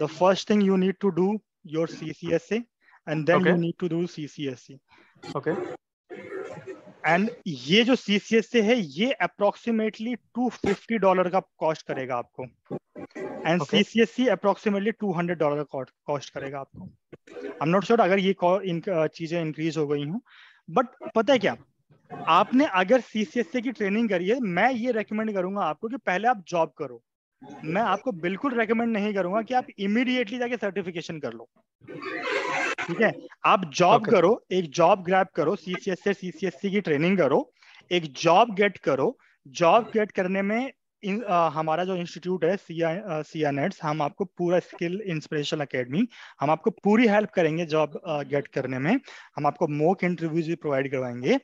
The first thing you need to do your CCSA, and then okay. you need to do CCSE. Okay. And ये जो C C S है ये approximately two fifty dollar का cost करेगा आपको and C C S C approximately two hundred dollar का cost करेगा आपको आई एम नॉट श्योर अगर ये इन, चीजें इंक्रीज हो गई हूँ बट पता है क्या आपने अगर सी सी एस की ट्रेनिंग करी है मैं ये रिकमेंड करूंगा आपको कि पहले आप जॉब करो मैं आपको बिल्कुल रेकमेंड नहीं करूंगा कि आप इमीडिएटली जाके सर्टिफिकेशन कर लो ठीक है आप जॉब okay. करो एक जॉब ग्रैप करो सीसीएस से सीसीएससी की ट्रेनिंग करो एक जॉब गेट करो जॉब गेट करने में इन, आ, हमारा जो इंस्टीट्यूट है सिया सिया नेट्स हम आपको पूरा स्किल इंस्पिरेशन एकेडमी हम आपको पूरी हेल्प करेंगे जॉब गेट करने में हम आपको मोक इंटरव्यूज भी प्रोवाइड करवाएंगे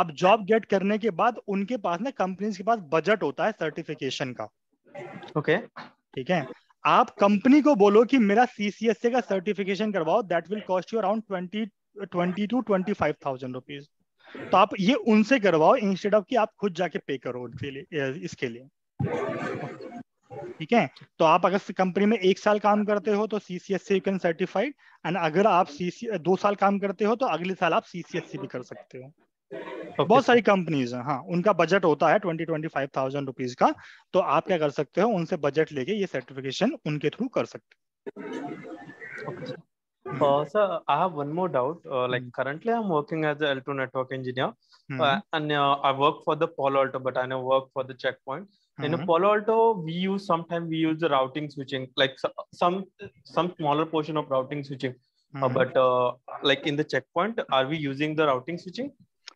आप जॉब गेट करने के बाद उनके पास ना कंपनीज के पास बजट होता है सर्टिफिकेशन का ओके ठीक है आप कंपनी को बोलो कि मेरा सीसीएसए e का सर्टिफिकेशन करवाओ that will cost you around twenty twenty two twenty five thousand rupees तो आप ये उनसे करवाओ इंस्टेड ऑफ कि आप खुद जाके पे करो उनके लिए इसके लिए ठीक है तो आप अगर कंपनी में एक साल काम करते हो तो CCSC you can certified and अगर आप सीसी दो साल काम करते हो तो अगले साल आप सीसीएससी e भी कर सकते हो okay. बहुत सारी कंपनीज हैं हाँ उनका बजट होता है twenty twenty five thousand rupees का तो आप क्या कर सकते हो उनसे बजट लेके ये सर्टिफिकेशन उनके थ्रू कर सकते sir I have one more doubt like currently I am working as L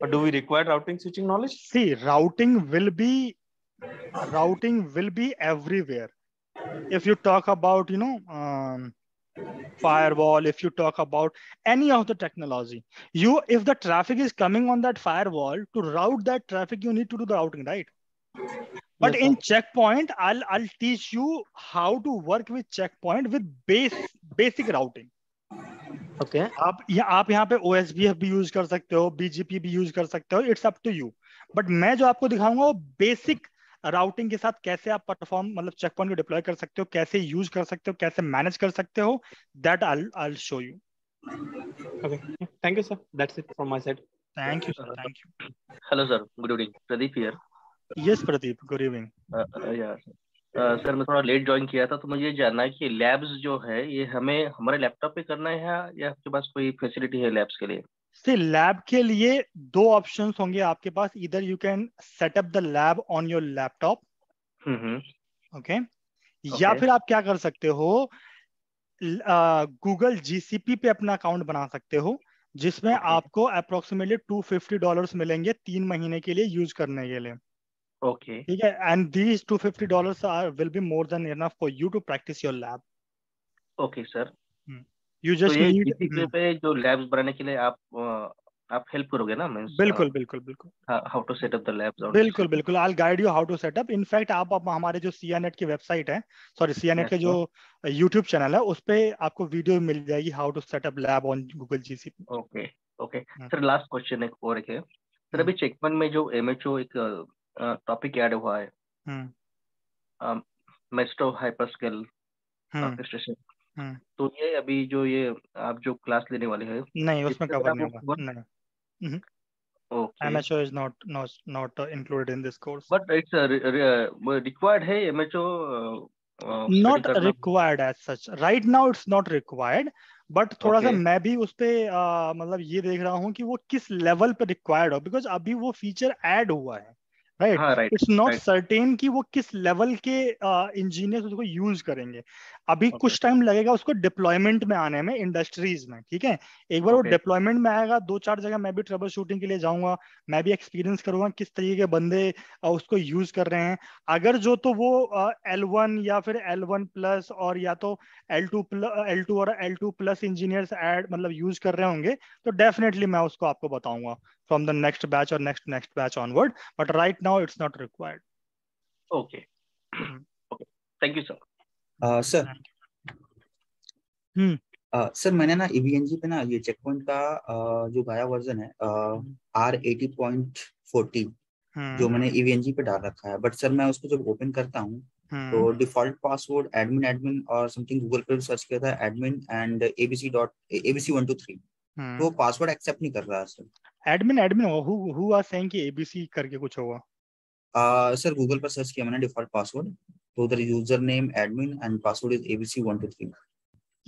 do we require routing switching knowledge see routing will be routing will be everywhere if you talk about you know um, firewall if you talk about any of the technology you if the traffic is coming on that firewall to route that traffic you need to do the routing right but yes, in checkpoint i'll i'll teach you how to work with checkpoint with base basic routing okay आप या, आप यहाँ पे ओ भी use कर सकते हो BJP भी यूज कर सकते हो it's up to you but मैं जो आपको दिखाऊंगा वो बेसिक राउटिंग के साथ कैसे आप परफॉर्म मतलब चेक पॉइंट को डिप्लॉय कर सकते हो कैसे यूज कर सकते हो कैसे मैनेज कर सकते हो that I I show you okay thank you sir that's it from my side thank you sir thank you hello sir good evening Pradeep here yes Pradeep good evening uh, uh, sir मैं थोड़ा late join किया था तो मुझे जानना है कि labs जो है ये हमें हमारे लैपटॉप पे करना है या आपके पास कोई फैसिलिटी है लैब्स के लिए से लैब के लिए दो ऑप्शंस होंगे आपके पास इधर you can setup the lab on your laptop okay या फिर आप क्या कर सकते हो गूगल जीसीपी पे अपना अकाउंट बना सकते हो जिसमें okay. आपको अप्रोक्सीमेटली टू फिफ्टी डॉलर मिलेंगे तीन महीने के लिए यूज करने के लिए Okay. Yeah, and these two dollars are will be more than enough for you to practice your lab. Okay, sir. Hmm. You just तो need. Hmm. पे जो labs बनाने के लिए आप आप हेल्प करोगे ना मींस बिल्कुल बिल्कुल बिल्कुल how to set up the labs बिल्कुल बिल्कुल I guide you how to set up in fact आप हमारे जो सीएनएट की वेबसाइट है सॉरी सीएनएट के जो यूट्यूब चैनल है उस पे आपको वीडियो मिल जाएगी how to set up lab on Google GCP okay okay sir last question एक और है सर अभी चेकमन hmm. में जो एमएचओ एक टॉपिक ऐड हुआ है मेस्टो हाइपरस्केल ऑर्केस्ट्रेशन तो ये अभी जो ये आप जो क्लास लेने वाले हैं नहीं उसमें कवर नहीं होगा नहीं okay MHO is not not not included in this course. But it's a, re, uh, required. Hey, MHO. Uh, uh, not required as such. Right now but थोड़ा okay. सा मैं भी उस पर मतलब ये देख रहा हूँ कि वो किस लेवल पे रिक्वायर्ड हो बिकॉज अभी वो फीचर ऐड हुआ है राइट इट्स नॉट सर्टेन कि वो किस लेवल के इंजीनियर uh, उसको यूज करेंगे अभी okay. कुछ टाइम लगेगा उसको डिप्लॉयमेंट में आने में इंडस्ट्रीज में ठीक है एक बार okay. वो डिप्लॉयमेंट में आएगा दो चार जगह मैं भी ट्रबल शूटिंग के लिए जाऊंगा मैं भी एक्सपीरियंस करूंगा किस तरीके के बंदे उसको यूज कर रहे हैं अगर जो तो वो एल वन या फिर एल वन प्लस और या तो एल टू एल टू और एल टू प्लस इंजीनियर एड मतलब यूज कर रहे होंगे तो डेफिनेटली मैं उसको आपको बताऊंगा फ्रॉम द नेक्स्ट बैच और next next batch onward but right now it's not required okay thank you sir sir hmm sir मैंने ना ईवीएनजी पे ना ये चेक पॉइंट का uh, जो गाया वर्जन है आर एटी पॉइंट फोर्टी जो मैंने ईवीएनजी पे डाल रखा है बट सर मैं उसको जब ओपन करता हूँ hmm. तो डिफॉल्ट पासवर्ड एडमिन एडमिन और समथिंग गूगल पे सर्च किया था admin and ABC dot ABC one two three तो पासवर्ड एक्सेप्ट नहीं कर रहा है sir admin admin who who are saying कि एबीसी करके कुछ होगा सर गूगल पर सर्च किया मैंने डिफॉल्ट पासवर्ड तो उधर user name admin and password is ABC one two three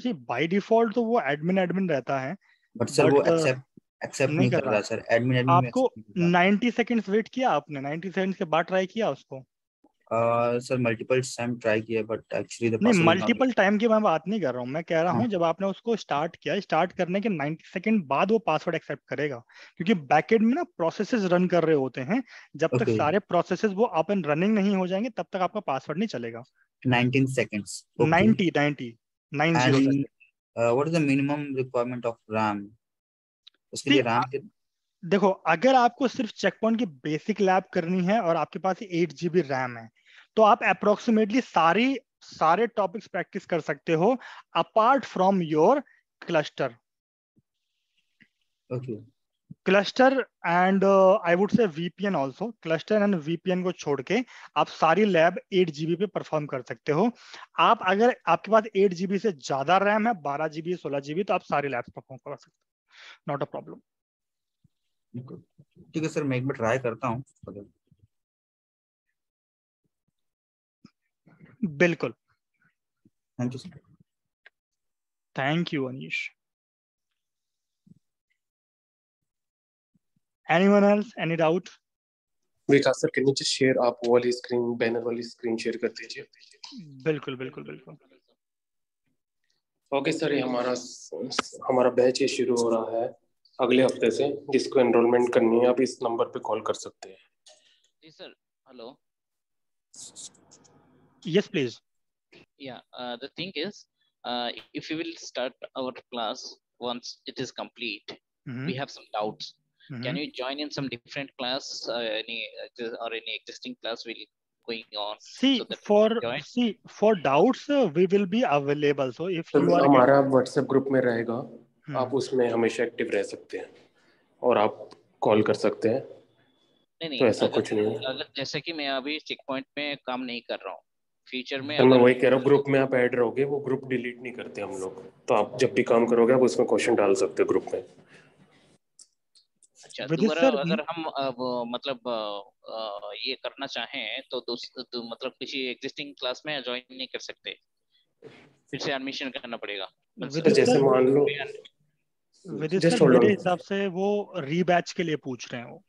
जी बाय डिफॉल्ट तो वो एडमिन एडमिन रहता है बट सर वो एक्सेप्ट uh, एक्सेप्ट नहीं कर रहा सर एडमिन एडमिन आपको 90 सेकंड्स वेट किया आपने 90 सेकंड्स के बाद ट्राई किया उसको सर मल्टीपल टाइम ट्राई किया बट एक्चुअली नहीं मल्टीपल टाइम की मैं बात नहीं कर रहा हूँ मैं कह रहा हूँ हाँ। जब आपने उसको स्टार्ट किया स्टार्ट करने के नाइनटी सेकेंड बाद वो पासवर्ड एक्सेप्ट करेगा क्योंकि बैकेंड में ना प्रोसेस रन कर रहे होते हैं जब okay. तक सारे प्रोसेस वो अप एंड रनिंग नहीं हो जाएंगे तब तक आपका पासवर्ड नहीं चलेगा nineteen second ninety ninety minimum requirement of RAM उसके लिए रैम देखो अगर आपको सिर्फ चेक पॉइंट की बेसिक लैब करनी है और आपके पास एट जीबी रैम है तो आप अप्रोक्सीमेटली सारी सारे टॉपिक्स प्रैक्टिस कर सकते हो apart from your cluster cluster and I would say VPN also cluster and VPN को छोड़ के आप सारी लैब एट जीबी पे परफॉर्म कर सकते हो आप अगर आपके पास एट जीबी से ज्यादा रैम है बारह जीबी सोलह जीबी तो आप सारी लैब्स परफॉर्म कर सकते हो नॉट अ प्रॉब्लम ठीक है सर मैं एक बार ट्राई करता हूँ बिल्कुल thank you thank you Anish anyone else any doubt Vikas sir can you just share आप वो वाली स्क्रीन बैनर वाली स्क्रीन शेयर कर दीजिए बिल्कुल बिल्कुल बिल्कुल ओके सर ये हमारा हमारा बैच ये शुरू हो रहा है अगले हफ्ते से जिसको एनरोलमेंट करनी है आप इस नंबर पे कॉल कर सकते हैं जी sir hello Yes, please. Yeah, uh, the thing is, uh, if we will start our class once it is complete, mm-hmm. we have some doubts. Mm-hmm. Can you join in some different class, uh, any or any existing class will going on? See so for see for doubts uh, we will be available. So if you are हमारा WhatsApp group में रहेगा, आप उसमें हमेशा active रह सकते हैं और आप कॉल कर सकते हैं नहीं नहीं तो ऐसा अगर, कुछ नहीं अगर जैसे कि मैं अभी चेक पॉइंट में काम नहीं कर रहा हूँ फ्यूचर में तो मैं वही कह रहा हूँ ग्रुप में आप ऐड रहोगे वो ग्रुप डिलीट नहीं करते हम लोग तो आप जब भी काम करोगे आप उसमें क्वेश्चन डाल सकते हो ग्रुप में अच्छा दोबारा अगर हम मतलब ये करना चाहें तो, तो मतलब किसी एग्जिस्टिंग क्लास में ज्वाइन नहीं कर सकते फिर से एडमिशन करना पड़ेगा अच्छा, तो जैसे मान लो मेरे हिसाब से वो रीबैच के लिए पूछ रहे हैं वो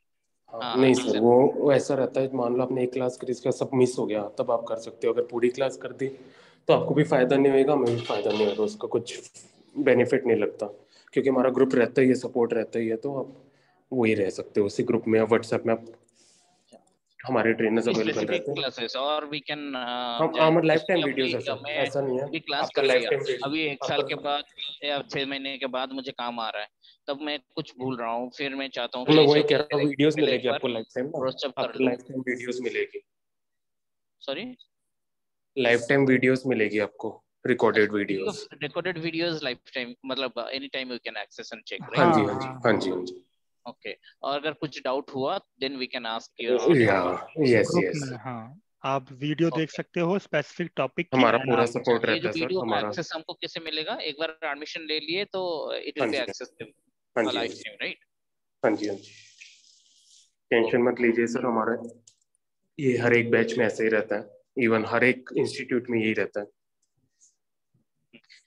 हाँ, नहीं हाँ, सर वो ऐसा रहता है मान लो आपने एक क्लास कर इसका सब मिस हो गया तब आप कर सकते हो अगर पूरी क्लास कर दी तो आपको भी फायदा नहीं होगा हमें भी फायदा नहीं होगा उसका कुछ बेनिफिट नहीं लगता क्योंकि हमारा ग्रुप रहता ही है सपोर्ट रहता ही है तो आप वही रह सकते हो उसी ग्रुप में व्हाट्सएप में आप हमारे ट्रेनर्स अवेलेबल रहते हैं क्लासेस और वी कैन uh, हम हमारे लाइफ टाइम वीडियोस है ऐसा नहीं है क्लास कर लाइफ अभी एक साल के बाद या छह महीने के बाद मुझे काम आ रहा है तब मैं कुछ हम्म। भूल रहा हूँ फिर मैं चाहता हूँ मैं वही कह रहा हूँ वीडियोस मिलेगी आपको लाइफ टाइम आपको लाइफ टाइम वीडियोस मिलेगी सॉरी लाइफ टाइम वीडियोस मिलेगी आपको recorded videos recorded videos lifetime मतलब anytime you can access and check right? हाँ जी हाँ जी हाँ जी हाँ जी ओके और अगर कुछ डाउट हुआ then we can ask you yes yes आप वीडियो okay. देख सकते हो स्पेसिफिक टॉपिक हमारा पूरा सपोर्ट रहता है सर हमारा एक्सेस हमको कैसे मिलेगा एक बार एडमिशन ले लिए तो it will be accessible live stream right हां जी हां जी टेंशन हाँ हाँ हाँ मत लीजिए सर हमारा ये हर एक बैच में ऐसे ही रहता है इवन हर एक इंस्टीट्यूट में यही रहता है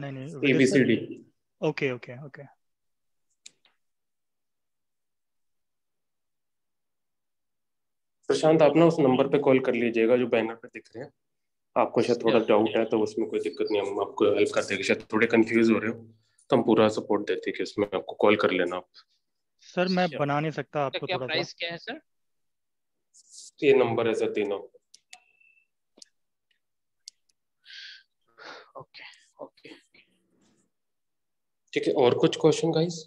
नहीं नहीं ABCD okay okay okay Prashant आप ना उस नंबर पे कॉल कर लीजिएगा जो बैनर पे दिख रहे हैं आपको शायद थोड़ा डाउट है तो उसमें कोई दिक्कत नहीं हम आपको हेल्प कर देंगे शायद थोड़े कंफ्यूज हो रहे हो तो हम पूरा सपोर्ट देते हैं कि उसमें आपको कॉल कर लेना आप सर मैं बना नहीं सकता आपको थोड़ा प्राइस क्या है सर ये नंबर है सर तीनों ठीक है और कुछ क्वेश्चन गाइस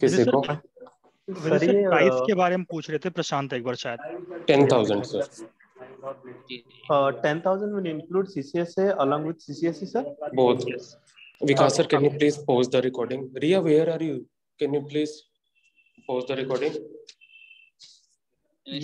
किसी को प्राइस के बारे में पूछ रहे थे प्रशांत एक बार शायद ten thousand sir ten thousand will include CCSA along sir both Vikas sir can you please post the recording Riya where are you can you please the recording